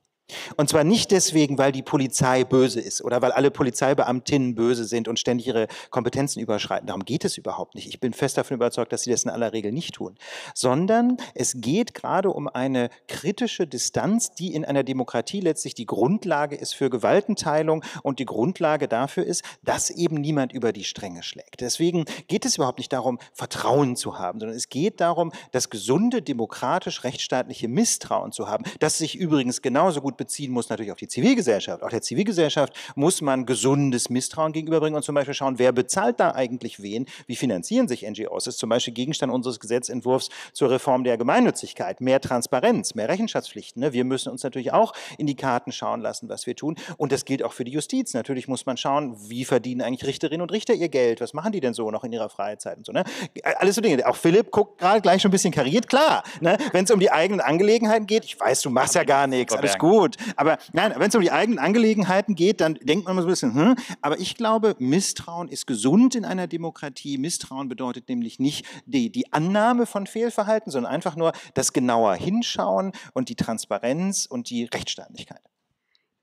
Und zwar nicht deswegen, weil die Polizei böse ist oder weil alle Polizeibeamtinnen böse sind und ständig ihre Kompetenzen überschreiten. Darum geht es überhaupt nicht. Ich bin fest davon überzeugt, dass sie das in aller Regel nicht tun. Sondern es geht gerade um eine kritische Distanz, die in einer Demokratie letztlich die Grundlage ist für Gewaltenteilung und die Grundlage dafür ist, dass eben niemand über die Stränge schlägt. Deswegen geht es überhaupt nicht darum, Vertrauen zu haben, sondern es geht darum, das gesunde, demokratisch-rechtsstaatliche Misstrauen zu haben, das sich übrigens genauso gut beziehen muss natürlich auf die Zivilgesellschaft. Auch der Zivilgesellschaft muss man gesundes Misstrauen gegenüberbringen und zum Beispiel schauen, wer bezahlt da eigentlich wen, wie finanzieren sich NGOs. Das ist zum Beispiel Gegenstand unseres Gesetzentwurfs zur Reform der Gemeinnützigkeit. Mehr Transparenz, mehr Rechenschaftspflichten. Ne? Wir müssen uns natürlich auch in die Karten schauen lassen, was wir tun. Und das gilt auch für die Justiz. Natürlich muss man schauen, wie verdienen eigentlich Richterinnen und Richter ihr Geld? Was machen die denn so noch in ihrer Freizeit und so? Ne? Alles so Dinge. Auch Philipp guckt gerade gleich schon ein bisschen kariert. Klar, ne? wenn es um die eigenen Angelegenheiten geht, ich weiß, du machst ja gar nichts, alles gut gut. Aber nein, wenn es um die eigenen Angelegenheiten geht, dann denkt man immer so ein bisschen, hm? aber ich glaube, Misstrauen ist gesund in einer Demokratie. Misstrauen bedeutet nämlich nicht die, die Annahme von Fehlverhalten, sondern einfach nur das genauer Hinschauen und die Transparenz und die Rechtsstaatlichkeit.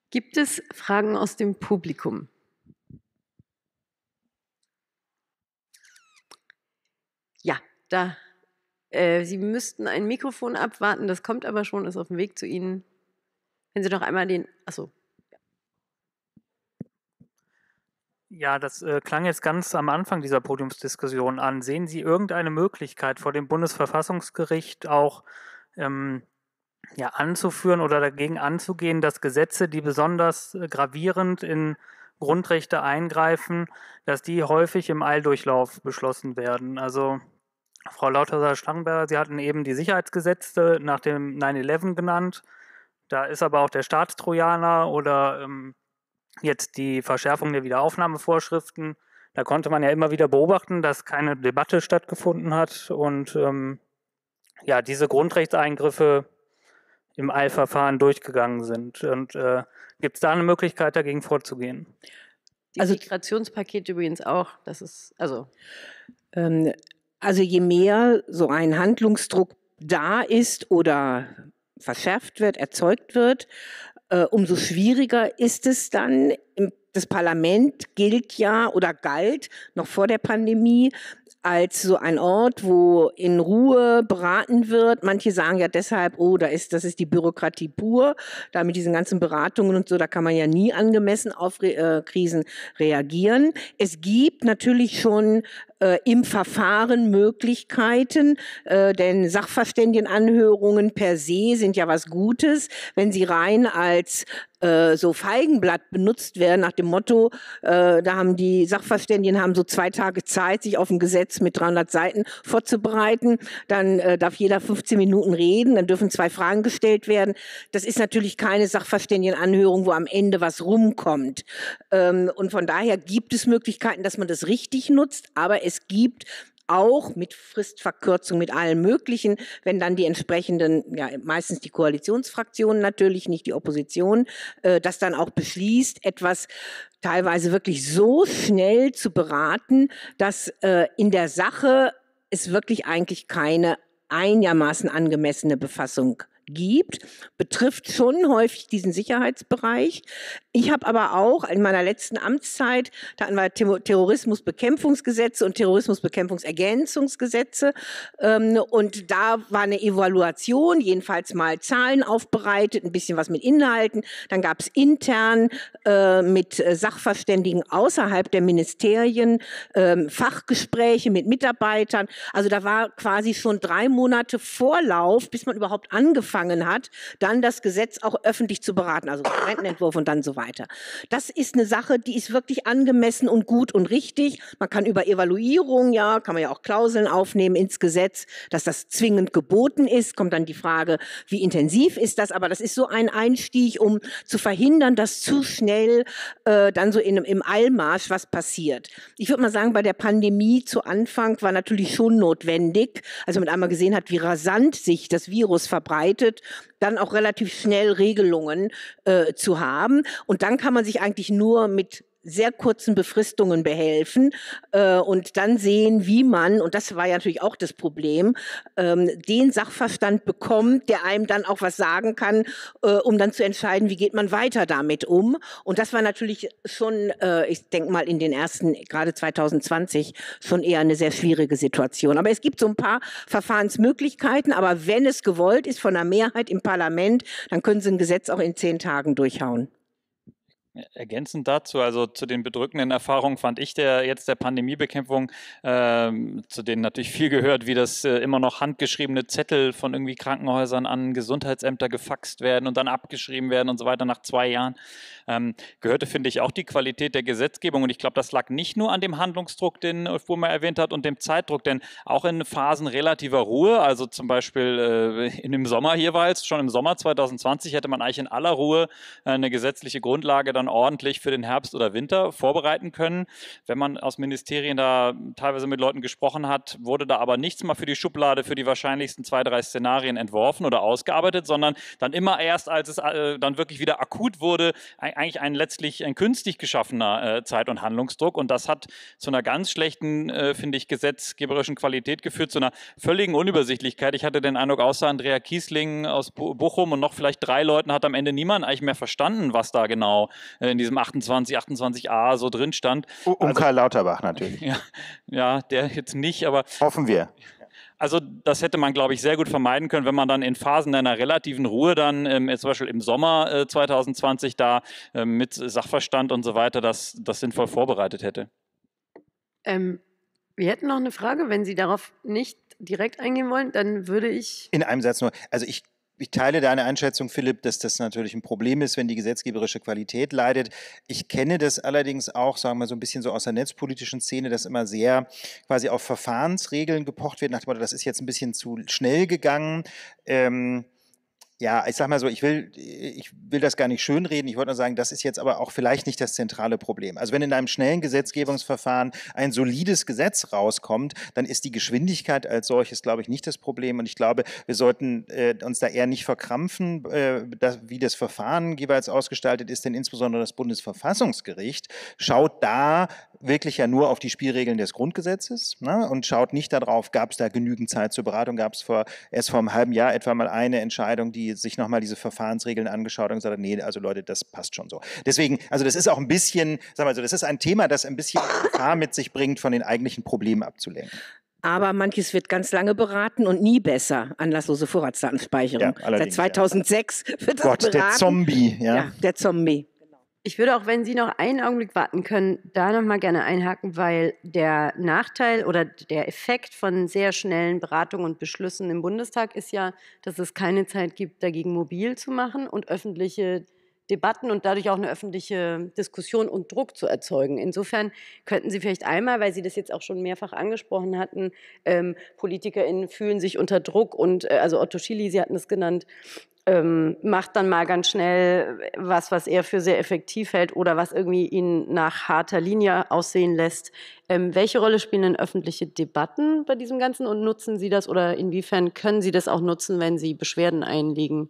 Gibt es Fragen aus dem Publikum? Ja, da. Äh, Sie müssten ein Mikrofon abwarten, das kommt aber schon, ist auf dem Weg zu Ihnen. Können Sie noch einmal den, achso. Ja, das äh, klang jetzt ganz am Anfang dieser Podiumsdiskussion an. Sehen Sie irgendeine Möglichkeit, vor dem Bundesverfassungsgericht auch ähm, ja, anzuführen oder dagegen anzugehen, dass Gesetze, die besonders äh, gravierend in Grundrechte eingreifen, dass die häufig im Eildurchlauf beschlossen werden? Also Frau Lauthauser-Schlangenberger, Sie hatten eben die Sicherheitsgesetze nach dem 9-11 genannt. Da ist aber auch der Staatstrojaner oder ähm, jetzt die Verschärfung der Wiederaufnahmevorschriften. Da konnte man ja immer wieder beobachten, dass keine Debatte stattgefunden hat und ähm, ja, diese Grundrechtseingriffe im Eilverfahren durchgegangen sind. Und äh, gibt es da eine Möglichkeit, dagegen vorzugehen? Die also, Migrationspaket übrigens auch. Das ist, also. Ähm, also je mehr so ein Handlungsdruck da ist oder verschärft wird, erzeugt wird, äh, umso schwieriger ist es dann. Das Parlament gilt ja oder galt noch vor der Pandemie als so ein Ort, wo in Ruhe beraten wird. Manche sagen ja deshalb, oh, da ist, das ist die Bürokratie pur. Da mit diesen ganzen Beratungen und so, da kann man ja nie angemessen auf Re äh, Krisen reagieren. Es gibt natürlich schon äh, im Verfahren Möglichkeiten, äh, denn Sachverständigenanhörungen per se sind ja was Gutes, wenn sie rein als äh, so Feigenblatt benutzt werden nach dem Motto, äh, da haben die Sachverständigen haben so zwei Tage Zeit, sich auf ein Gesetz mit 300 Seiten vorzubereiten. Dann äh, darf jeder 15 Minuten reden, dann dürfen zwei Fragen gestellt werden. Das ist natürlich keine Sachverständigenanhörung, wo am Ende was rumkommt. Ähm, und von daher gibt es Möglichkeiten, dass man das richtig nutzt, aber es gibt auch mit Fristverkürzung, mit allem Möglichen, wenn dann die entsprechenden, ja meistens die Koalitionsfraktionen natürlich, nicht die Opposition, äh, das dann auch beschließt, etwas teilweise wirklich so schnell zu beraten, dass äh, in der Sache es wirklich eigentlich keine einigermaßen angemessene Befassung gibt gibt, betrifft schon häufig diesen Sicherheitsbereich. Ich habe aber auch in meiner letzten Amtszeit, da hatten wir Terrorismusbekämpfungsgesetze und Terrorismusbekämpfungsergänzungsgesetze. Ähm, und da war eine Evaluation, jedenfalls mal Zahlen aufbereitet, ein bisschen was mit Inhalten. Dann gab es intern äh, mit Sachverständigen außerhalb der Ministerien äh, Fachgespräche mit Mitarbeitern. Also da war quasi schon drei Monate Vorlauf, bis man überhaupt angefangen angefangen hat, dann das Gesetz auch öffentlich zu beraten, also Rentenentwurf und dann so weiter. Das ist eine Sache, die ist wirklich angemessen und gut und richtig. Man kann über Evaluierung, ja, kann man ja auch Klauseln aufnehmen ins Gesetz, dass das zwingend geboten ist. Kommt dann die Frage, wie intensiv ist das? Aber das ist so ein Einstieg, um zu verhindern, dass zu schnell äh, dann so in, im Allmarsch was passiert. Ich würde mal sagen, bei der Pandemie zu Anfang war natürlich schon notwendig, also man einmal gesehen hat, wie rasant sich das Virus verbreitet bedeutet, dann auch relativ schnell Regelungen äh, zu haben. Und dann kann man sich eigentlich nur mit sehr kurzen Befristungen behelfen äh, und dann sehen, wie man, und das war ja natürlich auch das Problem, ähm, den Sachverstand bekommt, der einem dann auch was sagen kann, äh, um dann zu entscheiden, wie geht man weiter damit um. Und das war natürlich schon, äh, ich denke mal, in den ersten, gerade 2020, schon eher eine sehr schwierige Situation. Aber es gibt so ein paar Verfahrensmöglichkeiten, aber wenn es gewollt ist von der Mehrheit im Parlament, dann können Sie ein Gesetz auch in zehn Tagen durchhauen. Ergänzend dazu, also zu den bedrückenden Erfahrungen fand ich der jetzt der Pandemiebekämpfung, ähm, zu denen natürlich viel gehört, wie das äh, immer noch handgeschriebene Zettel von irgendwie Krankenhäusern an Gesundheitsämter gefaxt werden und dann abgeschrieben werden und so weiter nach zwei Jahren, ähm, gehörte, finde ich, auch die Qualität der Gesetzgebung. Und ich glaube, das lag nicht nur an dem Handlungsdruck, den Ulf Burmer erwähnt hat, und dem Zeitdruck, denn auch in Phasen relativer Ruhe, also zum Beispiel äh, in dem Sommer jeweils, schon im Sommer 2020 hätte man eigentlich in aller Ruhe äh, eine gesetzliche Grundlage dann man ordentlich für den Herbst oder Winter vorbereiten können. Wenn man aus Ministerien da teilweise mit Leuten gesprochen hat, wurde da aber nichts mal für die Schublade für die wahrscheinlichsten zwei, drei Szenarien entworfen oder ausgearbeitet, sondern dann immer erst, als es äh, dann wirklich wieder akut wurde, eigentlich ein letztlich ein künstlich geschaffener äh, Zeit- und Handlungsdruck. Und das hat zu einer ganz schlechten, äh, finde ich, gesetzgeberischen Qualität geführt, zu einer völligen Unübersichtlichkeit. Ich hatte den Eindruck, außer Andrea Kiesling aus Bochum und noch vielleicht drei Leuten hat am Ende niemand eigentlich mehr verstanden, was da genau äh, in diesem 28, 28a so drin stand. Um also, Karl Lauterbach natürlich. Ja, ja, der jetzt nicht, aber. Hoffen wir. Also das hätte man, glaube ich, sehr gut vermeiden können, wenn man dann in Phasen einer relativen Ruhe dann ähm, zum Beispiel im Sommer äh, 2020 da äh, mit Sachverstand und so weiter das, das sinnvoll vorbereitet hätte. Ähm, wir hätten noch eine Frage, wenn Sie darauf nicht direkt eingehen wollen, dann würde ich. In einem Satz nur. Also ich ich teile deine Einschätzung, Philipp, dass das natürlich ein Problem ist, wenn die gesetzgeberische Qualität leidet. Ich kenne das allerdings auch, sagen wir so ein bisschen so aus der netzpolitischen Szene, dass immer sehr quasi auf Verfahrensregeln gepocht wird, nach dem Motto, das ist jetzt ein bisschen zu schnell gegangen. Ähm, ja, ich sag mal so, ich will, ich will das gar nicht schönreden. Ich wollte nur sagen, das ist jetzt aber auch vielleicht nicht das zentrale Problem. Also wenn in einem schnellen Gesetzgebungsverfahren ein solides Gesetz rauskommt, dann ist die Geschwindigkeit als solches, glaube ich, nicht das Problem. Und ich glaube, wir sollten äh, uns da eher nicht verkrampfen, äh, dass, wie das Verfahren jeweils ausgestaltet ist, denn insbesondere das Bundesverfassungsgericht schaut da wirklich ja nur auf die Spielregeln des Grundgesetzes ne, und schaut nicht darauf, gab es da genügend Zeit zur Beratung, gab es vor, erst vor einem halben Jahr etwa mal eine Entscheidung, die sich nochmal diese Verfahrensregeln angeschaut und gesagt hat, nee, also Leute, das passt schon so. Deswegen, also das ist auch ein bisschen, sagen wir mal so, das ist ein Thema, das ein bisschen Gefahr mit sich bringt, von den eigentlichen Problemen abzulenken. Aber manches wird ganz lange beraten und nie besser. Anlasslose Vorratsdatenspeicherung. Ja, Seit 2006 ja. wird das Gott, beraten. Gott, der Zombie. Ja. ja, der Zombie. Ich würde auch, wenn Sie noch einen Augenblick warten können, da nochmal gerne einhaken, weil der Nachteil oder der Effekt von sehr schnellen Beratungen und Beschlüssen im Bundestag ist ja, dass es keine Zeit gibt, dagegen mobil zu machen und öffentliche Debatten und dadurch auch eine öffentliche Diskussion und Druck zu erzeugen. Insofern könnten Sie vielleicht einmal, weil Sie das jetzt auch schon mehrfach angesprochen hatten, ähm, PolitikerInnen fühlen sich unter Druck und äh, also Otto Schili, Sie hatten es genannt, ähm, macht dann mal ganz schnell was, was er für sehr effektiv hält oder was irgendwie ihn nach harter Linie aussehen lässt. Ähm, welche Rolle spielen denn öffentliche Debatten bei diesem Ganzen und nutzen Sie das oder inwiefern können Sie das auch nutzen, wenn Sie Beschwerden einlegen?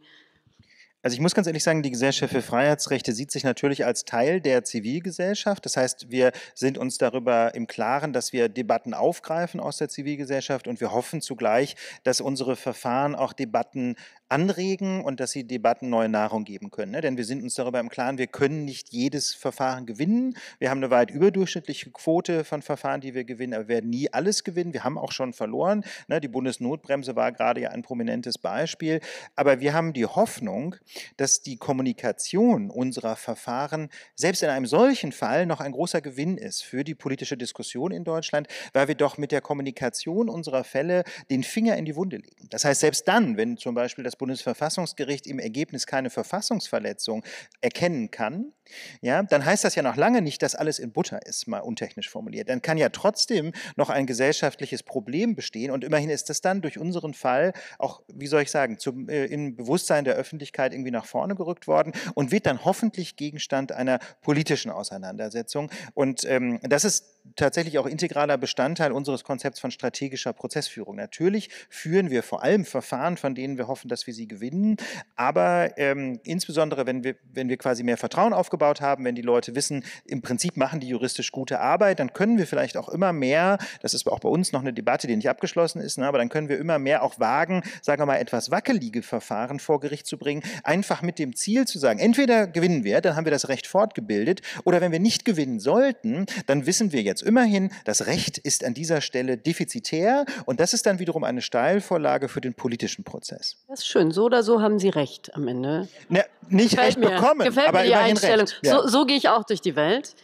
Also ich muss ganz ehrlich sagen, die Gesellschaft für Freiheitsrechte sieht sich natürlich als Teil der Zivilgesellschaft. Das heißt, wir sind uns darüber im Klaren, dass wir Debatten aufgreifen aus der Zivilgesellschaft und wir hoffen zugleich, dass unsere Verfahren auch Debatten anregen und dass sie Debatten neue Nahrung geben können. Ne? Denn wir sind uns darüber im Klaren, wir können nicht jedes Verfahren gewinnen. Wir haben eine weit überdurchschnittliche Quote von Verfahren, die wir gewinnen, aber wir werden nie alles gewinnen. Wir haben auch schon verloren. Ne? Die Bundesnotbremse war gerade ja ein prominentes Beispiel. Aber wir haben die Hoffnung, dass die Kommunikation unserer Verfahren selbst in einem solchen Fall noch ein großer Gewinn ist für die politische Diskussion in Deutschland, weil wir doch mit der Kommunikation unserer Fälle den Finger in die Wunde legen. Das heißt, selbst dann, wenn zum Beispiel das Bundesverfassungsgericht im Ergebnis keine Verfassungsverletzung erkennen kann, ja, dann heißt das ja noch lange nicht, dass alles in Butter ist, mal untechnisch formuliert. Dann kann ja trotzdem noch ein gesellschaftliches Problem bestehen und immerhin ist das dann durch unseren Fall auch, wie soll ich sagen, zum, äh, im Bewusstsein der Öffentlichkeit irgendwie nach vorne gerückt worden und wird dann hoffentlich Gegenstand einer politischen Auseinandersetzung. Und ähm, das ist tatsächlich auch integraler Bestandteil unseres Konzepts von strategischer Prozessführung. Natürlich führen wir vor allem Verfahren, von denen wir hoffen, dass wir sie gewinnen, aber ähm, insbesondere, wenn wir, wenn wir quasi mehr Vertrauen aufgebaut haben, wenn die Leute wissen, im Prinzip machen die juristisch gute Arbeit, dann können wir vielleicht auch immer mehr, das ist auch bei uns noch eine Debatte, die nicht abgeschlossen ist, ne, aber dann können wir immer mehr auch wagen, sagen wir mal, etwas wackelige Verfahren vor Gericht zu bringen, einfach mit dem Ziel zu sagen, entweder gewinnen wir, dann haben wir das Recht fortgebildet, oder wenn wir nicht gewinnen sollten, dann wissen wir jetzt immerhin, das Recht ist an dieser Stelle defizitär und das ist dann wiederum eine Steilvorlage für den politischen Prozess. Das ist schön. So oder so haben Sie recht am Ende. Na, nicht Gefällt recht mir. bekommen, Gefällt aber mir die Einstellung. Ja. So, so gehe ich auch durch die Welt.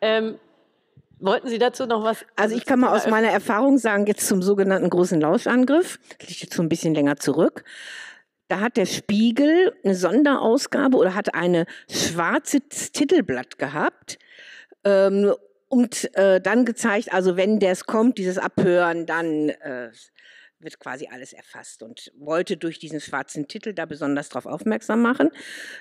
Ähm, Wollten Sie dazu noch was? Also ich kann mal aus meiner Erfahrung sagen, jetzt zum sogenannten großen Lauschangriff, das liegt jetzt so ein bisschen länger zurück. Da hat der Spiegel eine Sonderausgabe oder hat eine schwarze Titelblatt gehabt. Ähm, und äh, dann gezeigt, also wenn das kommt, dieses Abhören, dann äh, wird quasi alles erfasst und wollte durch diesen schwarzen Titel da besonders darauf aufmerksam machen.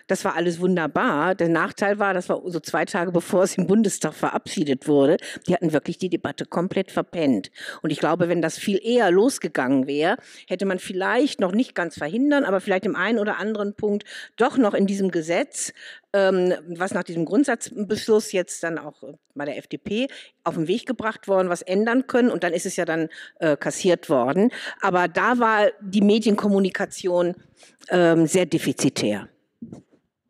Das war alles wunderbar. Der Nachteil war, das war so zwei Tage [LAUGHS] bevor es im Bundestag verabschiedet wurde. Die hatten wirklich die Debatte komplett verpennt. Und ich glaube, wenn das viel eher losgegangen wäre, hätte man vielleicht noch nicht ganz verhindern, aber vielleicht im einen oder anderen Punkt doch noch in diesem Gesetz ähm, was nach diesem Grundsatzbeschluss jetzt dann auch äh, bei der FDP auf den Weg gebracht worden, was ändern können. Und dann ist es ja dann äh, kassiert worden. Aber da war die Medienkommunikation ähm, sehr defizitär.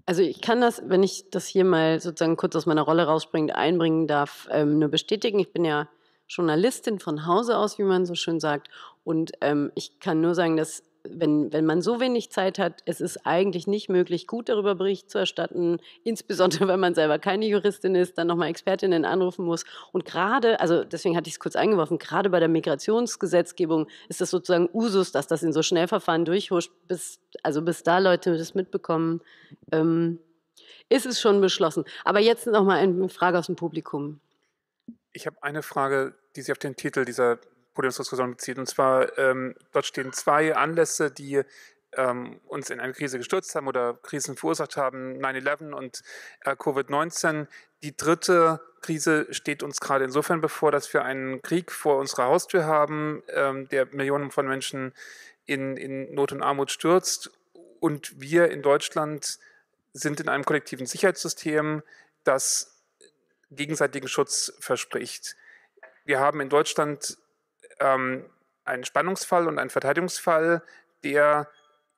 Also ich kann das, wenn ich das hier mal sozusagen kurz aus meiner Rolle rausspringend einbringen darf, ähm, nur bestätigen. Ich bin ja Journalistin von Hause aus, wie man so schön sagt. Und ähm, ich kann nur sagen, dass wenn, wenn man so wenig Zeit hat, es ist eigentlich nicht möglich, gut darüber Bericht zu erstatten, insbesondere [LAUGHS] wenn man selber keine Juristin ist, dann nochmal Expertinnen anrufen muss. Und gerade, also deswegen hatte ich es kurz eingeworfen, gerade bei der Migrationsgesetzgebung ist das sozusagen Usus, dass das in so Schnellverfahren durchhuscht, bis, also bis da Leute das mitbekommen, ähm, ist es schon beschlossen. Aber jetzt nochmal eine Frage aus dem Publikum. Ich habe eine Frage, die Sie auf den Titel dieser Podiumsdiskussion gezielt. Und zwar, ähm, dort stehen zwei Anlässe, die ähm, uns in eine Krise gestürzt haben oder Krisen verursacht haben, 9-11 und äh, Covid-19. Die dritte Krise steht uns gerade insofern bevor, dass wir einen Krieg vor unserer Haustür haben, ähm, der Millionen von Menschen in, in Not und Armut stürzt. Und wir in Deutschland sind in einem kollektiven Sicherheitssystem, das äh, gegenseitigen Schutz verspricht. Wir haben in Deutschland ähm, einen Spannungsfall und einen Verteidigungsfall, der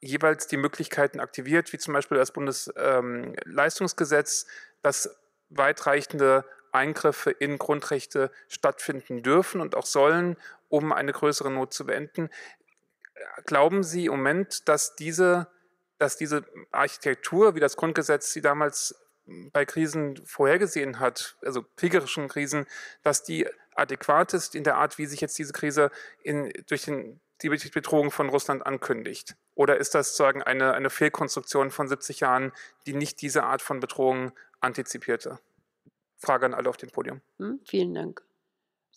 jeweils die Möglichkeiten aktiviert, wie zum Beispiel das Bundesleistungsgesetz, ähm, dass weitreichende Eingriffe in Grundrechte stattfinden dürfen und auch sollen, um eine größere Not zu beenden. Glauben Sie im Moment, dass diese, dass diese Architektur, wie das Grundgesetz sie damals bei Krisen vorhergesehen hat, also kriegerischen Krisen, dass die adäquat ist in der Art, wie sich jetzt diese Krise in, durch den, die Bedrohung von Russland ankündigt? Oder ist das sozusagen eine, eine Fehlkonstruktion von 70 Jahren, die nicht diese Art von Bedrohung antizipierte? Frage an alle auf dem Podium. Hm, vielen Dank.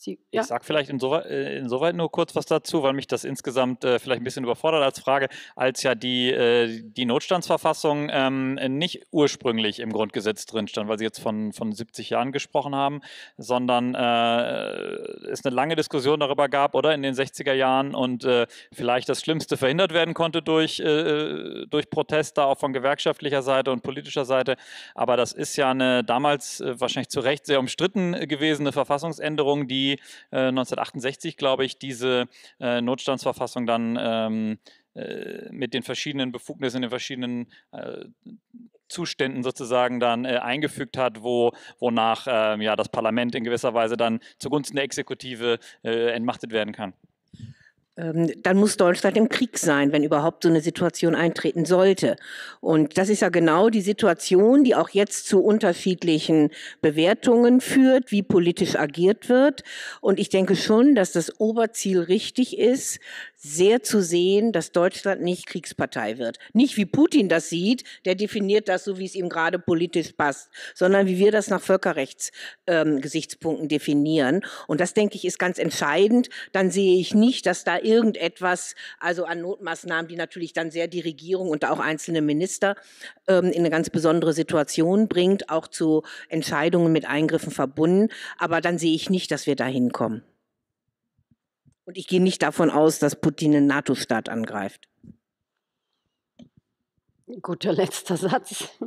Sie, ja. Ich sage vielleicht insoweit, äh, insoweit, nur kurz was dazu, weil mich das insgesamt äh, vielleicht ein bisschen überfordert als Frage, als ja die, äh, die Notstandsverfassung ähm, nicht ursprünglich im Grundgesetz drin stand, weil Sie jetzt von, von 70 Jahren gesprochen haben, sondern äh, es eine lange Diskussion darüber gab, oder in den 60er Jahren und äh, vielleicht das Schlimmste verhindert werden konnte durch, äh, durch Proteste auch von gewerkschaftlicher Seite und politischer Seite. Aber das ist ja eine damals wahrscheinlich zu Recht sehr umstritten gewesene Verfassungsänderung, die 1968, äh, glaube ich, diese äh, Notstandsverfassung dann ähm, äh, mit den verschiedenen Befugnissen, den verschiedenen äh, Zuständen sozusagen dann äh, eingefügt hat, wo, wonach äh, ja, das Parlament in gewisser Weise dann zugunsten der Exekutive äh, entmachtet werden kann. Ähm, dann muss Deutschland im Krieg sein, wenn überhaupt so eine Situation eintreten sollte. Und das ist ja genau die Situation, die auch jetzt zu unterschiedlichen Bewertungen führt, wie politisch agiert wird. Und ich denke schon, dass das Oberziel richtig ist, sehr zu sehen, dass Deutschland nicht Kriegspartei wird. Nicht wie Putin das sieht, der definiert das so, wie es ihm gerade politisch passt, sondern wie wir das nach Völkerrechtsgesichtspunkten ähm, definieren. Und das, denke ich, ist ganz entscheidend. Dann sehe ich nicht, dass da irgendetwas, also an Notmaßnahmen, die natürlich dann sehr die Regierung und auch einzelne Minister ähm, in eine ganz besondere Situation bringt, auch zu Entscheidungen mit Eingriffen verbunden. Aber dann sehe ich nicht, dass wir da hinkommen. Und ich gehe nicht davon aus, dass Putin einen NATO-Staat angreift. Guter letzter Satz. [LAUGHS]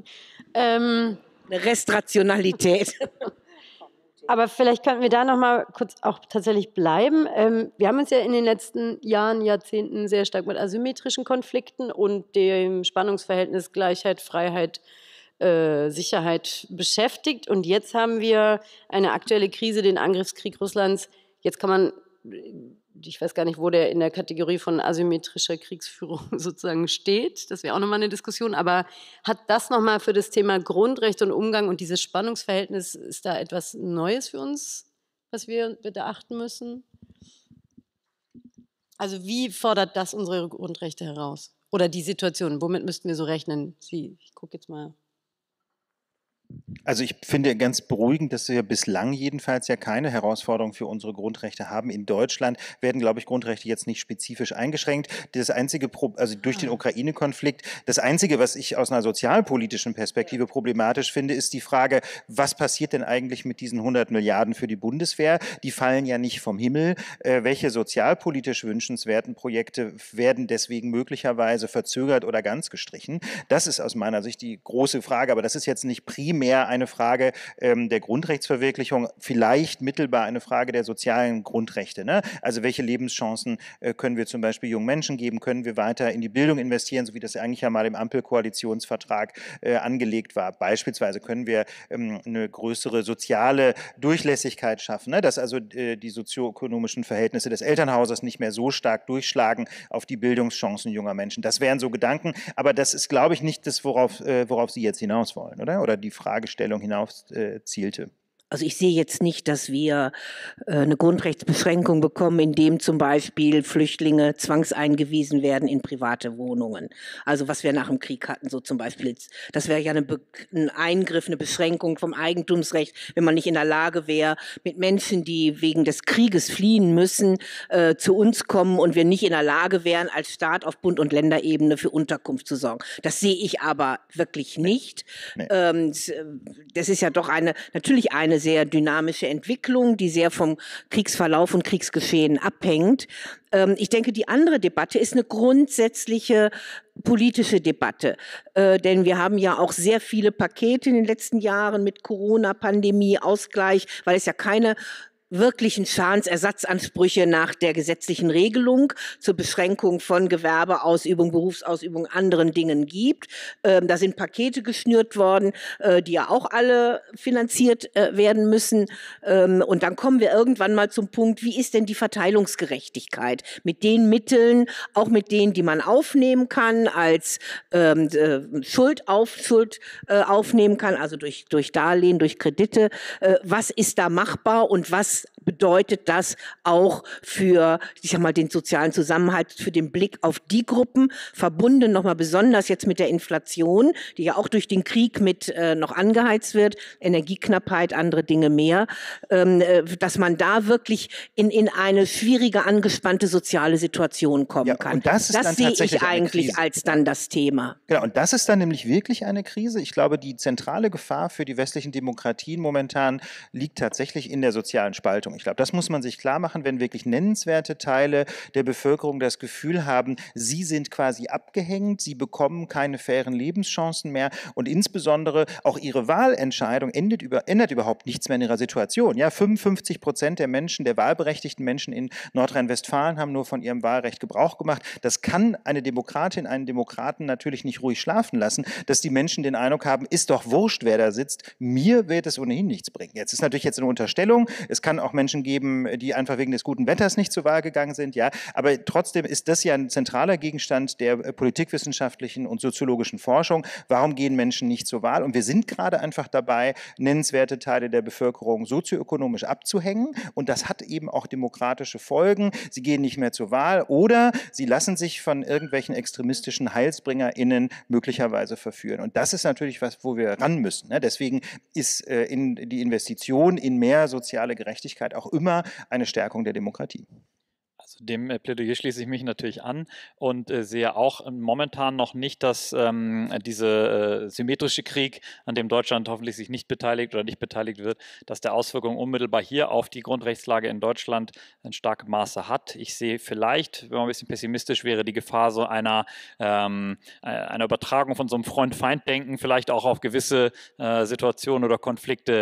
Ähm, Eine Restrationalität. [LAUGHS] Aber vielleicht könnten wir da noch mal kurz auch tatsächlich bleiben. Ähm, wir haben uns ja in den letzten Jahren, Jahrzehnten sehr stark mit asymmetrischen Konflikten und dem Spannungsverhältnis Gleichheit, Freiheit, äh, Sicherheit beschäftigt. Und jetzt haben wir eine aktuelle Krise, den Angriffskrieg Russlands. Jetzt kann man ich weiß gar nicht, wo der in der Kategorie von asymmetrischer Kriegsführung [LAUGHS] sozusagen steht. Das wäre auch nochmal eine Diskussion. Aber hat das nochmal für das Thema Grundrecht und Umgang und dieses Spannungsverhältnis, ist da etwas Neues für uns, was wir beachten müssen? Also wie fordert das unsere Grundrechte heraus? Oder die Situation, womit müssten wir so rechnen? Sie, ich gucke jetzt mal. Also ich finde ganz beruhigend, dass wir bislang jedenfalls ja keine Herausforderung für unsere Grundrechte haben. In Deutschland werden, glaube ich, Grundrechte jetzt nicht spezifisch eingeschränkt. Das einzige, Pro also durch den ah. Ukraine-Konflikt, das einzige, was ich aus einer sozialpolitischen Perspektive problematisch finde, ist die Frage, was passiert denn eigentlich mit diesen 100 Milliarden für die Bundeswehr? Die fallen ja nicht vom Himmel. Äh, welche sozialpolitisch wünschenswerten Projekte werden deswegen möglicherweise verzögert oder ganz gestrichen? Das ist aus meiner Sicht die große Frage, aber das ist jetzt nicht primär eine Frage ähm, der Grundrechtsverwirklichung, vielleicht mittelbar eine Frage der sozialen Grundrechte. Ne? Also welche Lebenschancen äh, können wir zum Beispiel jungen Menschen geben? Können wir weiter in die Bildung investieren, so wie das eigentlich ja mal im Ampelkoalitionsvertrag äh, angelegt war? Beispielsweise können wir ähm, eine größere soziale Durchlässigkeit schaffen, ne? dass also äh, die sozioökonomischen Verhältnisse des Elternhauses nicht mehr so stark durchschlagen auf die Bildungschancen junger Menschen. Das wären so Gedanken, aber das ist, glaube ich, nicht das, worauf, äh, worauf Sie jetzt hinaus wollen, oder? Oder die Frage Stellung hinauf äh, zielte. Also ich sehe jetzt nicht, dass wir äh, eine Grundrechtsbeschränkung bekommen, indem zum Beispiel Flüchtlinge zwangseingewiesen werden in private Wohnungen. Also was wir nach dem Krieg hatten, so zum Beispiel, das wäre ja eine ein Eingriff, eine Beschränkung vom Eigentumsrecht, wenn man nicht in der Lage wäre, mit Menschen, die wegen des Krieges fliehen müssen, äh, zu uns kommen und wir nicht in der Lage wären, als Staat auf Bund- und Länderebene für Unterkunft zu sorgen. Das sehe ich aber wirklich nicht. Nee. Ähm, das ist ja doch eine, natürlich eine sehr dynamische Entwicklung, die sehr vom Kriegsverlauf und Kriegsgeschehen abhängt. Ähm, ich denke, die andere Debatte ist eine grundsätzliche politische Debatte. Äh, denn wir haben ja auch sehr viele Pakete in den letzten Jahren mit Corona-Pandemie, Ausgleich, weil es ja keine wirklichen Schadensersatzansprüche nach der gesetzlichen Regelung zur Beschränkung von Gewerbeausübung, Berufsausübung, anderen Dingen gibt. Ähm, da sind Pakete geschnürt worden, äh, die ja auch alle finanziert äh, werden müssen. Ähm, und dann kommen wir irgendwann mal zum Punkt, wie ist denn die Verteilungsgerechtigkeit mit den Mitteln, auch mit denen, die man aufnehmen kann, als ähm, äh, Schuld, auf, Schuld äh, aufnehmen kann, also durch, durch Darlehen, durch Kredite. Äh, was ist da machbar und was bedeutet das auch für, ich sag mal, den sozialen Zusammenhalt, für den Blick auf die Gruppen, verbunden nochmal besonders jetzt mit der Inflation, die ja auch durch den Krieg mit äh, noch angeheizt wird, Energieknappheit, andere Dinge mehr, ähm, äh, dass man da wirklich in, in eine schwierige, angespannte soziale Situation kommen ja, kann. das, das sehe ich eigentlich als dann das Thema. Genau, und das ist dann nämlich wirklich eine Krise. Ich glaube, die zentrale Gefahr für die westlichen Demokratien momentan liegt tatsächlich in der sozialen Spaltung. Ich glaube, das muss man sich klar machen, wenn wirklich nennenswerte Teile der Bevölkerung das Gefühl haben, sie sind quasi abgehängt, sie bekommen keine fairen Lebenschancen mehr und insbesondere auch ihre Wahlentscheidung endet über, ändert überhaupt nichts mehr in ihrer Situation. Ja, 55 Prozent der Menschen, der wahlberechtigten Menschen in Nordrhein-Westfalen haben nur von ihrem Wahlrecht Gebrauch gemacht. Das kann eine Demokratin, einen Demokraten natürlich nicht ruhig schlafen lassen, dass die Menschen den Eindruck haben, ist doch wurscht, wer da sitzt, mir wird es ohnehin nichts bringen. Jetzt ist natürlich jetzt eine Unterstellung, es kann auch Menschen Menschen geben, die einfach wegen des guten Wetters nicht zur Wahl gegangen sind, ja. Aber trotzdem ist das ja ein zentraler Gegenstand der äh, politikwissenschaftlichen und soziologischen Forschung. Warum gehen Menschen nicht zur Wahl? Und wir sind gerade einfach dabei, nennenswerte Teile der Bevölkerung sozioökonomisch abzuhängen. Und das hat eben auch demokratische Folgen. Sie gehen nicht mehr zur Wahl oder sie lassen sich von irgendwelchen extremistischen HeilsbringerInnen möglicherweise verführen. Und das ist natürlich was, wo wir ran müssen. Ne? Deswegen ist äh, in die Investition in mehr soziale Gerechtigkeit auch immer eine Stärkung der Demokratie. Also dem äh, Plädoyer schließe ich mich natürlich an und äh, sehe auch äh, momentan noch nicht, dass ähm, dieser äh, symmetrische Krieg, an dem Deutschland hoffentlich sich nicht beteiligt oder nicht beteiligt wird, dass der Auswirkungen unmittelbar hier auf die Grundrechtslage in Deutschland in starkem Maße hat. Ich sehe vielleicht, wenn man ein bisschen pessimistisch wäre, die Gefahr so einer, ähm, äh, einer Übertragung von so einem Freund-Feind-Denken vielleicht auch auf gewisse äh, Situationen oder Konflikte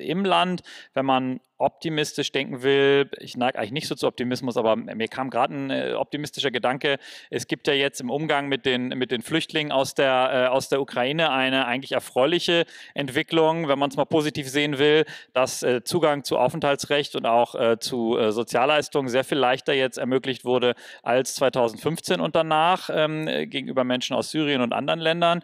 im Land. Wenn man optimistisch denken will, ich neige eigentlich nicht so zu Optimismus, aber mir kam gerade ein äh, optimistischer Gedanke. Es gibt ja jetzt im Umgang mit den, mit den Flüchtlingen aus der, äh, aus der Ukraine eine eigentlich erfreuliche Entwicklung, wenn man es mal positiv sehen will, dass äh, Zugang zu Aufenthaltsrecht und auch äh, zu äh, Sozialleistungen sehr viel leichter jetzt ermöglicht wurde als 2015 und danach ähm, gegenüber Menschen aus Syrien und anderen Ländern.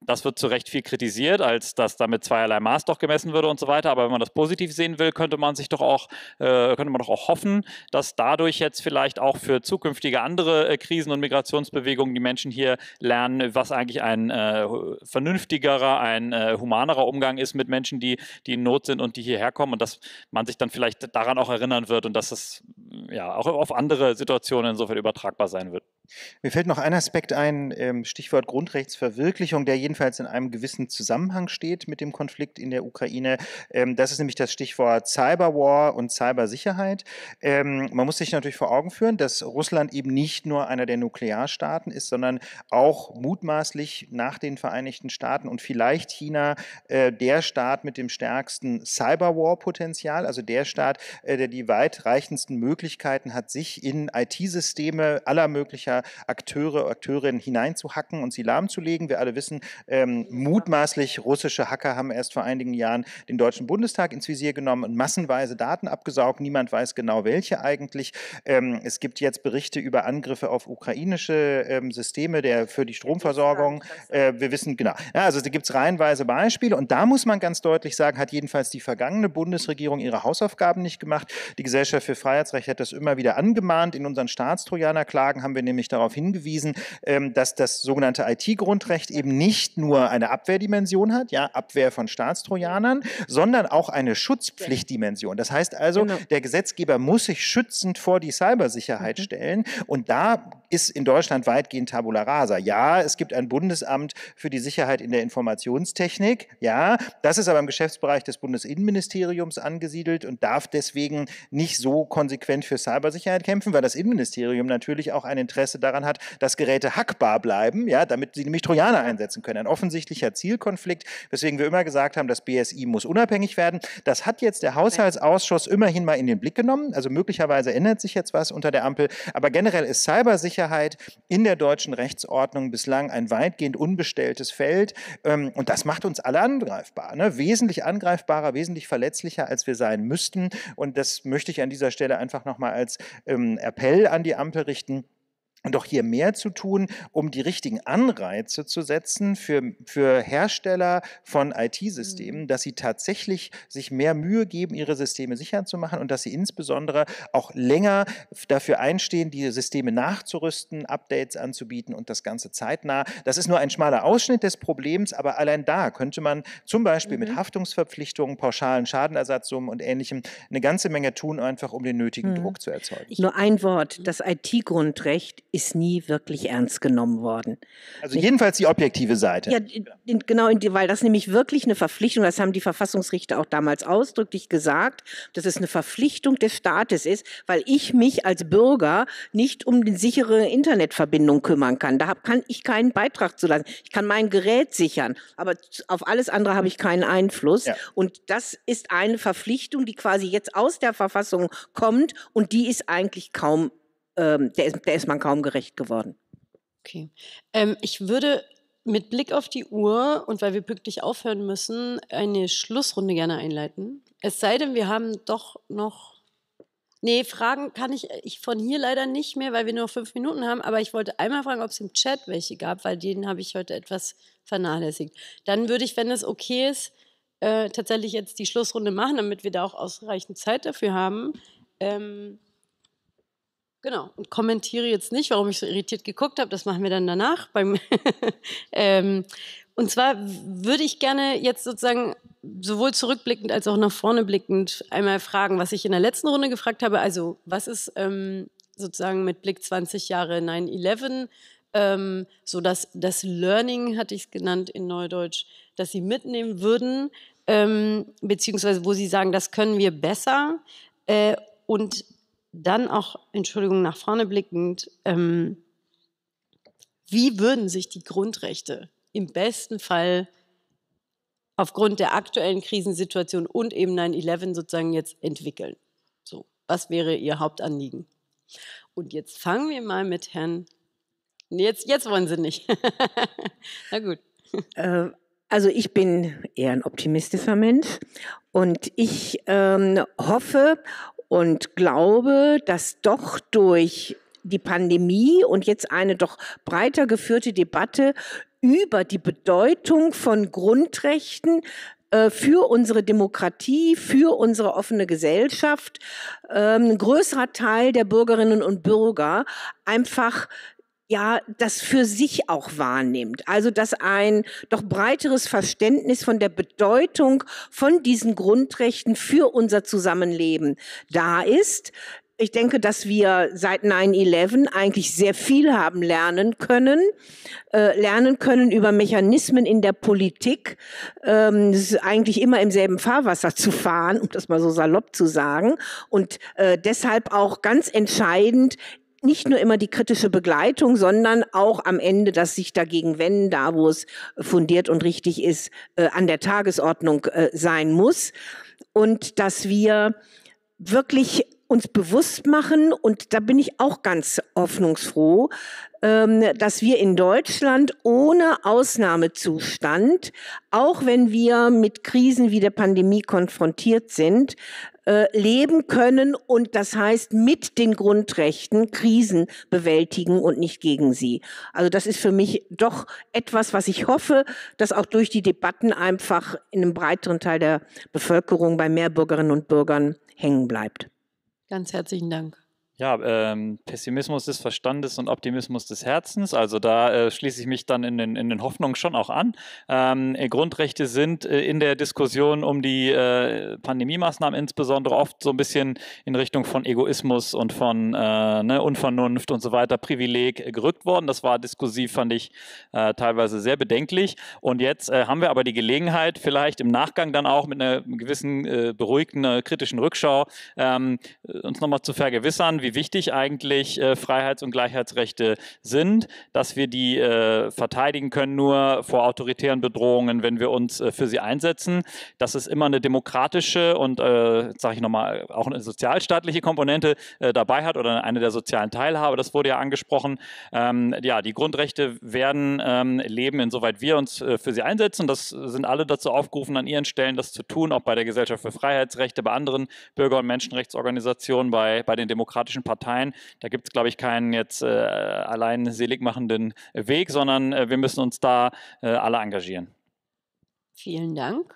Das wird zu Recht viel kritisiert, als dass damit zweierlei Maß doch gemessen würde und so weiter. Aber wenn man das positiv sehen will, könnte man sich doch auch, äh, könnte man doch auch hoffen, dass dadurch jetzt vielleicht auch für zukünftige andere äh, Krisen und Migrationsbewegungen die Menschen hier lernen, was eigentlich ein äh, vernünftigerer, ein äh, humanerer Umgang ist mit Menschen, die, die in Not sind und die hierher kommen und dass man sich dann vielleicht daran auch erinnern wird und dass es ja auch auf andere Situationen insofern übertragbar sein wird. Mir fällt noch ein Aspekt ein, ähm, Stichwort Grundrechtsverwirklichung, der jedenfalls in einem gewissen Zusammenhang steht mit dem Konflikt in der Ukraine. Ähm, das ist nämlich das Stichwort Cyberwar und Cybersicherheit. Ähm, man muss sich natürlich vor Augen führen, dass Russland eben nicht nur einer der Nuklearstaaten ist, sondern auch mutmaßlich nach den Vereinigten Staaten und vielleicht China äh, der Staat mit dem stärksten Cyberwar-Potenzial, also der Staat, äh, der die weitreichendsten Möglichkeiten hat, sich in IT-Systeme aller möglicher Akteure, Akteurinnen hineinzuhacken und sie lahmzulegen. Wir alle wissen, ähm, mutmaßlich russische Hacker haben erst vor einigen Jahren den Deutschen Bundestag ins Visier genommen und massenweise Daten abgesaugt. Niemand weiß genau, welche eigentlich. Ähm, es gibt jetzt Berichte über Angriffe auf ukrainische ähm, Systeme der, für die Stromversorgung. Äh, wir wissen genau. Ja, also da gibt es reihenweise Beispiele und da muss man ganz deutlich sagen, hat jedenfalls die vergangene Bundesregierung ihre Hausaufgaben nicht gemacht. Die Gesellschaft für Freiheitsrecht hat das immer wieder angemahnt. In unseren Staatstrojanerklagen haben wir nämlich nämlich darauf hingewiesen, ähm, dass das sogenannte IT-Grundrecht eben nicht nur eine Abwehrdimension hat, ja, Abwehr von Staatstrojanern, sondern auch eine Schutzpflichtdimension. Das heißt also, genau. der Gesetzgeber muss sich schützend vor die Cybersicherheit mhm. stellen und da ist in Deutschland weitgehend Tabula rasa. Ja, es gibt ein Bundesamt für die Sicherheit in der Informationstechnik, ja, das ist aber im Geschäftsbereich des Bundesinnenministeriums angesiedelt und darf deswegen nicht so konsequent für Cybersicherheit kämpfen, weil das Innenministerium natürlich auch ein Interesse Interesse daran hat, dass Geräte hackbar bleiben, ja, damit sie nämlich Trojaner einsetzen können. Ein offensichtlicher Zielkonflikt, weswegen wir immer gesagt haben, das BSI muss unabhängig werden. Das hat jetzt der Haushaltsausschuss immerhin mal in den Blick genommen. Also möglicherweise ändert sich jetzt was unter der Ampel. Aber generell ist Cybersicherheit in der deutschen Rechtsordnung bislang ein weitgehend unbestelltes Feld. Ähm, und das macht uns alle angreifbar. Ne? Wesentlich angreifbarer, wesentlich verletzlicher, als wir sein müssten. Und das möchte ich an dieser Stelle einfach nochmal als ähm, Appell an die Ampel richten doch hier mehr zu tun, um die richtigen Anreize zu setzen für, für Hersteller von IT-Systemen, mhm. dass sie tatsächlich sich mehr Mühe geben, ihre Systeme sicher zu machen und dass sie insbesondere auch länger dafür einstehen, diese Systeme nachzurüsten, Updates anzubieten und das Ganze zeitnah. Das ist nur ein schmaler Ausschnitt des Problems, aber allein da könnte man zum Beispiel mhm. mit Haftungsverpflichtungen, pauschalen Schadenersatzsummen und ähnlichem eine ganze Menge tun, einfach um den nötigen mhm. Druck zu erzeugen. Nur ein Wort, mhm. das IT-Grundrecht ist nie wirklich ernst genommen worden. Also jedenfalls die objektive Seite. Ja, in, genau, in, weil das nämlich wirklich eine Verpflichtung, das haben die Verfassungsrichter auch damals ausdrücklich gesagt, dass es eine Verpflichtung des Staates ist, weil ich mich als Bürger nicht um die sichere Internetverbindung kümmern kann. Da hab, kann ich keinen Beitrag zu leisten. Ich kann mein Gerät sichern, aber auf alles andere habe ich keinen Einfluss. Ja. Und das ist eine Verpflichtung, die quasi jetzt aus der Verfassung kommt und die ist eigentlich kaum ähm, der, ist, der ist man kaum gerecht geworden. Okay. Ähm, ich würde mit Blick auf die Uhr und weil wir pünktlich aufhören müssen, eine Schlussrunde gerne einleiten. Es sei denn, wir haben doch noch. Nee, Fragen kann ich, äh, ich von hier leider nicht mehr, weil wir nur fünf Minuten haben. Aber ich wollte einmal fragen, ob es im Chat welche gab, weil den habe ich heute etwas vernachlässigt. Dann würde ich, wenn es okay ist, äh, tatsächlich jetzt die Schlussrunde machen, damit wir da auch ausreichend Zeit dafür haben. Ähm, Genau. Und kommentiere jetzt nicht, warum ich so irritiert geguckt habe. Das machen wir dann danach. Beim [LAUGHS] ähm, und zwar würde ich gerne jetzt sozusagen sowohl zurückblickend als auch nach vorne blickend einmal fragen, was ich in der letzten Runde gefragt habe. Also, was ist ähm, sozusagen mit Blick 20 Jahre 9-11? Ähm, so dass das Learning, hatte ich es genannt in Neudeutsch, dass sie mitnehmen würden, ähm, beziehungsweise wo sie sagen, das können wir besser. Äh, und dann auch, Entschuldigung, nach vorne blickend, ähm, wie würden sich die Grundrechte im besten Fall aufgrund der aktuellen Krisensituation und eben 9-11 sozusagen jetzt entwickeln? So, was wäre Ihr Hauptanliegen? Und jetzt fangen wir mal mit Herrn. jetzt, jetzt wollen Sie nicht. [LAUGHS] Na gut. Äh, also ich bin eher ein optimistischer Mensch und ich ähm, hoffe und glaube, dass doch durch die Pandemie und jetzt eine doch breiter geführte Debatte über die Bedeutung von Grundrechten äh, für unsere Demokratie, für unsere offene Gesellschaft, ähm, ein größerer Teil der Bürgerinnen und Bürger einfach ja, das für sich auch wahrnimmt. Also, dass ein doch breiteres Verständnis von der Bedeutung von diesen Grundrechten für unser Zusammenleben da ist. Ich denke, dass wir seit 9-11 eigentlich sehr viel haben lernen können, äh, lernen können über Mechanismen in der Politik, ähm, eigentlich immer im selben Fahrwasser zu fahren, um das mal so salopp zu sagen. Und äh, deshalb auch ganz entscheidend nicht nur immer die kritische Begleitung, sondern auch am Ende, dass sich dagegen wenden, da wo es fundiert und richtig ist, äh, an der Tagesordnung äh, sein muss. Und dass wir wirklich uns bewusst machen, und da bin ich auch ganz hoffnungsfroh, ähm, dass wir in Deutschland ohne Ausnahmezustand, auch wenn wir mit Krisen wie der Pandemie konfrontiert sind, äh, leben können und das heißt mit den Grundrechten Krisen bewältigen und nicht gegen sie. Also das ist für mich doch etwas, was ich hoffe, dass auch durch die Debatten einfach in einem breiteren Teil der Bevölkerung bei mehr Bürgerinnen und Bürgern hängen bleibt. Ganz herzlichen Dank. Ja, ähm, Pessimismus des Verstandes und Optimismus des Herzens. Also da äh, schließe ich mich dann in den, in den Hoffnungen schon auch an. Ähm, äh, Grundrechte sind äh, in der Diskussion um die äh, Pandemie-Maßnahmen insbesondere oft so ein bisschen in Richtung von Egoismus und von äh, ne, Unvernunft und so weiter, Privileg äh, gerückt worden. Das war diskursiv, fand ich teilweise sehr bedenklich. Und jetzt haben wir aber die Gelegenheit, vielleicht im Nachgang dann auch mit einer gewissen beruhigten, kritischen Rückschau ähm, uns nochmal zu vergewissern, wie wichtig eigentlich äh, Freiheits- und Gleichheitsrechte sind, dass wir die äh, verteidigen können nur vor autoritären Bedrohungen, wenn wir uns äh, für sie einsetzen, dass es immer eine demokratische und, äh, sage ich nochmal, auch eine sozialstaatliche Komponente äh, dabei hat oder eine der sozialen Teilhabe, das wurde ja angesprochen. Ähm, ja, die Grundrechte werden ähm, leben, insoweit wir uns äh, für sie einsetzen. Das sind alle dazu aufgerufen, an ihren Stellen das zu tun, auch bei der Gesellschaft für Freiheitsrechte, bei anderen Bürger- und Menschenrechtsorganisationen, bei, bei den demokratischen politischen Parteien. Da gibt es, glaube ich, keinen jetzt äh, allein machenden Weg, sondern äh, wir müssen uns da äh, alle engagieren. Vielen Dank.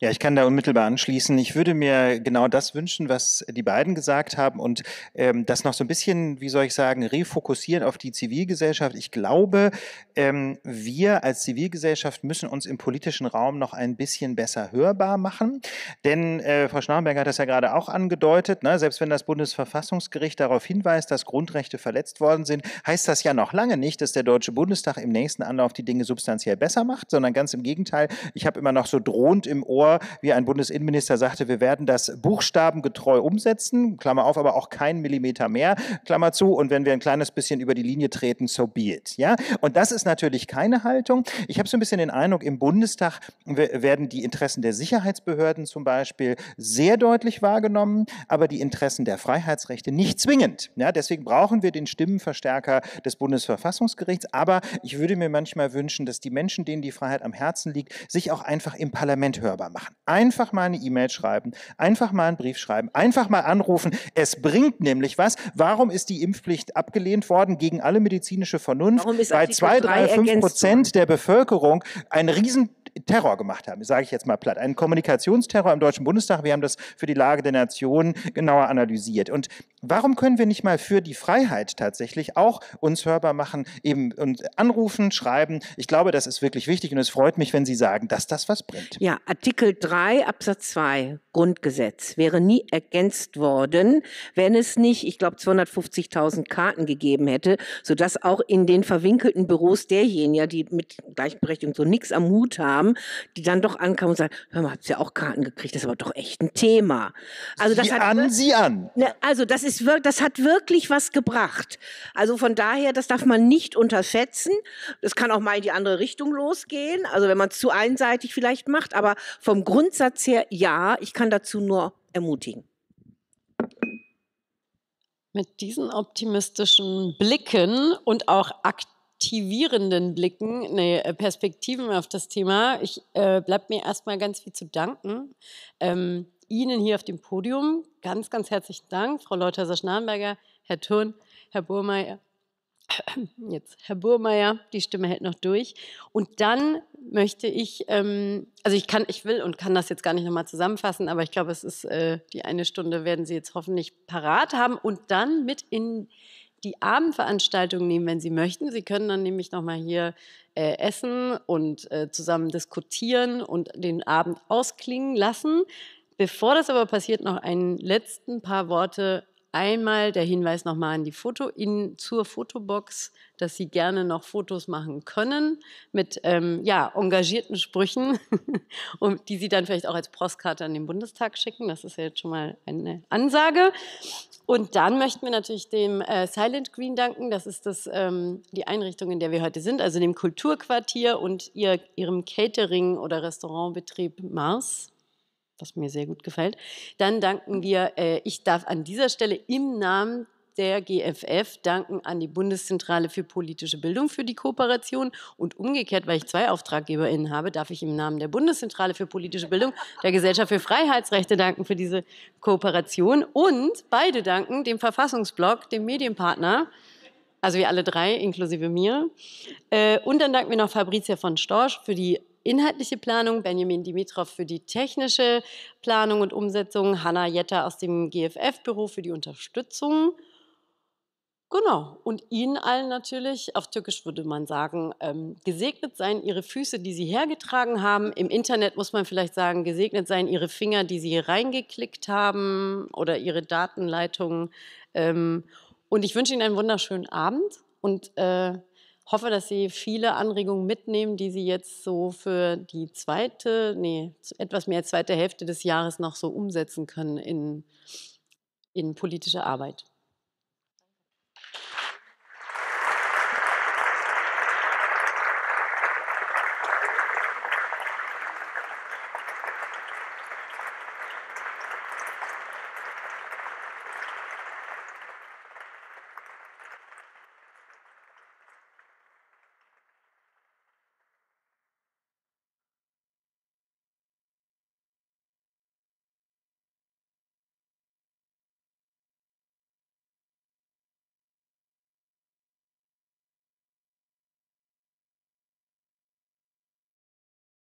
Ja, ich kann da unmittelbar anschließen. Ich würde mir genau das wünschen, was die beiden gesagt haben und ähm, das noch so ein bisschen, wie soll ich sagen, refokussieren auf die Zivilgesellschaft. Ich glaube, ähm, wir als Zivilgesellschaft müssen uns im politischen Raum noch ein bisschen besser hörbar machen. Denn äh, Frau Schnarrenberger hat das ja gerade auch angedeutet, ne? selbst wenn das Bundesverfassungsgericht darauf hinweist, dass Grundrechte verletzt worden sind, heißt das ja noch lange nicht, dass der Deutsche Bundestag im nächsten Anlauf die Dinge substanziell besser macht, sondern ganz im Gegenteil, ich habe immer noch so drohend im im Ohr, wie ein Bundesinnenminister sagte, wir werden das buchstabengetreu umsetzen, Klammer auf, aber auch keinen Millimeter mehr, Klammer zu. Und wenn wir ein kleines bisschen über die Linie treten, so be it. Ja? Und das ist natürlich keine Haltung. Ich habe so ein bisschen den Eindruck, im Bundestag werden die Interessen der Sicherheitsbehörden zum Beispiel sehr deutlich wahrgenommen, aber die Interessen der Freiheitsrechte nicht zwingend. Ja, deswegen brauchen wir den Stimmenverstärker des Bundesverfassungsgerichts. Aber ich würde mir manchmal wünschen, dass die Menschen, denen die Freiheit am Herzen liegt, sich auch einfach im Parlament hören hörbar machen. Einfach mal eine E-Mail schreiben, einfach mal einen Brief schreiben, einfach mal anrufen. Es bringt nämlich was. Warum ist die Impfpflicht abgelehnt worden gegen alle medizinische Vernunft? Weil zwei, drei, fünf Prozent der Bevölkerung ein riesen Terror gemacht haben, sage ich jetzt mal platt. Ein Kommunikationsterror im Deutschen Bundestag. Wir haben das für die Lage der Nation genauer analysiert. Und warum können wir nicht mal für die Freiheit tatsächlich auch uns hörbar machen, eben und anrufen, schreiben? Ich glaube, das ist wirklich wichtig und es freut mich, wenn Sie sagen, dass das was bringt. Ja, Artikel 3 Absatz 2 Grundgesetz wäre nie ergänzt worden, wenn es nicht, ich glaube, 250.000 Karten gegeben hätte, sodass auch in den verwinkelten Büros derjenigen, die mit Gleichberechtigung so nichts am Hut haben, die dann doch ankamen und sagen, hör mal, habt ihr ja auch Karten gekriegt, das ist aber doch echt ein Thema. Also das sie hat, an, Sie an. Ne, also das ist das hat wirklich was gebracht. Also von daher, das darf man nicht unterschätzen. Das kann auch mal in die andere Richtung losgehen. Also wenn man es zu einseitig vielleicht macht, aber vom Grundsatz her ja, ich kann dazu nur ermutigen. Mit diesen optimistischen Blicken und auch aktivierenden Blicken, nee, äh, Perspektiven auf das Thema, ich äh, bleibt mir erstmal ganz viel zu danken. Ähm, Ihnen hier auf dem Podium ganz, ganz herzlichen Dank, Frau Leuthäuser-Schnarrenberger, Herr Thurn, Herr Burmeier. [COUGHS] jetzt Herr Burmeier, die Stimme hält noch durch. Und dann möchte ich, ähm, also ich kann, ich will und kann das jetzt gar nicht nochmal zusammenfassen, aber ich glaube, es ist äh, die eine Stunde werden Sie jetzt hoffentlich parat haben und dann mit in die Abendveranstaltung nehmen, wenn Sie möchten. Sie können dann nämlich nochmal hier äh, essen und äh, zusammen diskutieren und den Abend ausklingen lassen. Bevor das aber passiert, noch ein letzten paar Worte Einmal der Hinweis nochmal an die Foto in, zur Fotobox, dass Sie gerne noch Fotos machen können mit ähm, ja, engagierten Sprüchen, [LAUGHS] und die Sie dann vielleicht auch als Postkarte an den Bundestag schicken. Das ist ja jetzt schon mal eine Ansage. Und dann möchten wir natürlich dem äh, Silent Green danken. Das ist das, ähm, die Einrichtung, in der wir heute sind, also dem Kulturquartier und ihr, Ihrem Catering- oder Restaurantbetrieb Mars was mir sehr gut gefällt. Dann danken wir, äh, ich darf an dieser Stelle im Namen der GFF danken an die Bundeszentrale für politische Bildung für die Kooperation und umgekehrt, weil ich zwei AuftraggeberInnen habe, darf ich im Namen der Bundeszentrale für politische Bildung der Gesellschaft für Freiheitsrechte danken für diese Kooperation und beide danken dem Verfassungsblock, dem Medienpartner, also wir alle drei inklusive mir. Äh, und dann danken wir noch Fabrizia von Storch für die inhaltliche Planung, Benjamin Dimitrov für die technische Planung und Umsetzung, Hanna Jetta aus dem GFF-Büro für die Unterstützung. Genau, und Ihnen allen natürlich, auf Türkisch würde man sagen, ähm, gesegnet seien Ihre Füße, die Sie hergetragen haben. Im Internet muss man vielleicht sagen, gesegnet seien Ihre Finger, die Sie hier reingeklickt haben oder Ihre Datenleitungen. Ähm, und ich wünsche Ihnen einen wunderschönen Abend und äh, hoffe, dass Sie viele Anregungen mitnehmen, die Sie jetzt so für die zweite, nee, etwas mehr zweite Hälfte des Jahres noch so umsetzen können in, in politische Arbeit.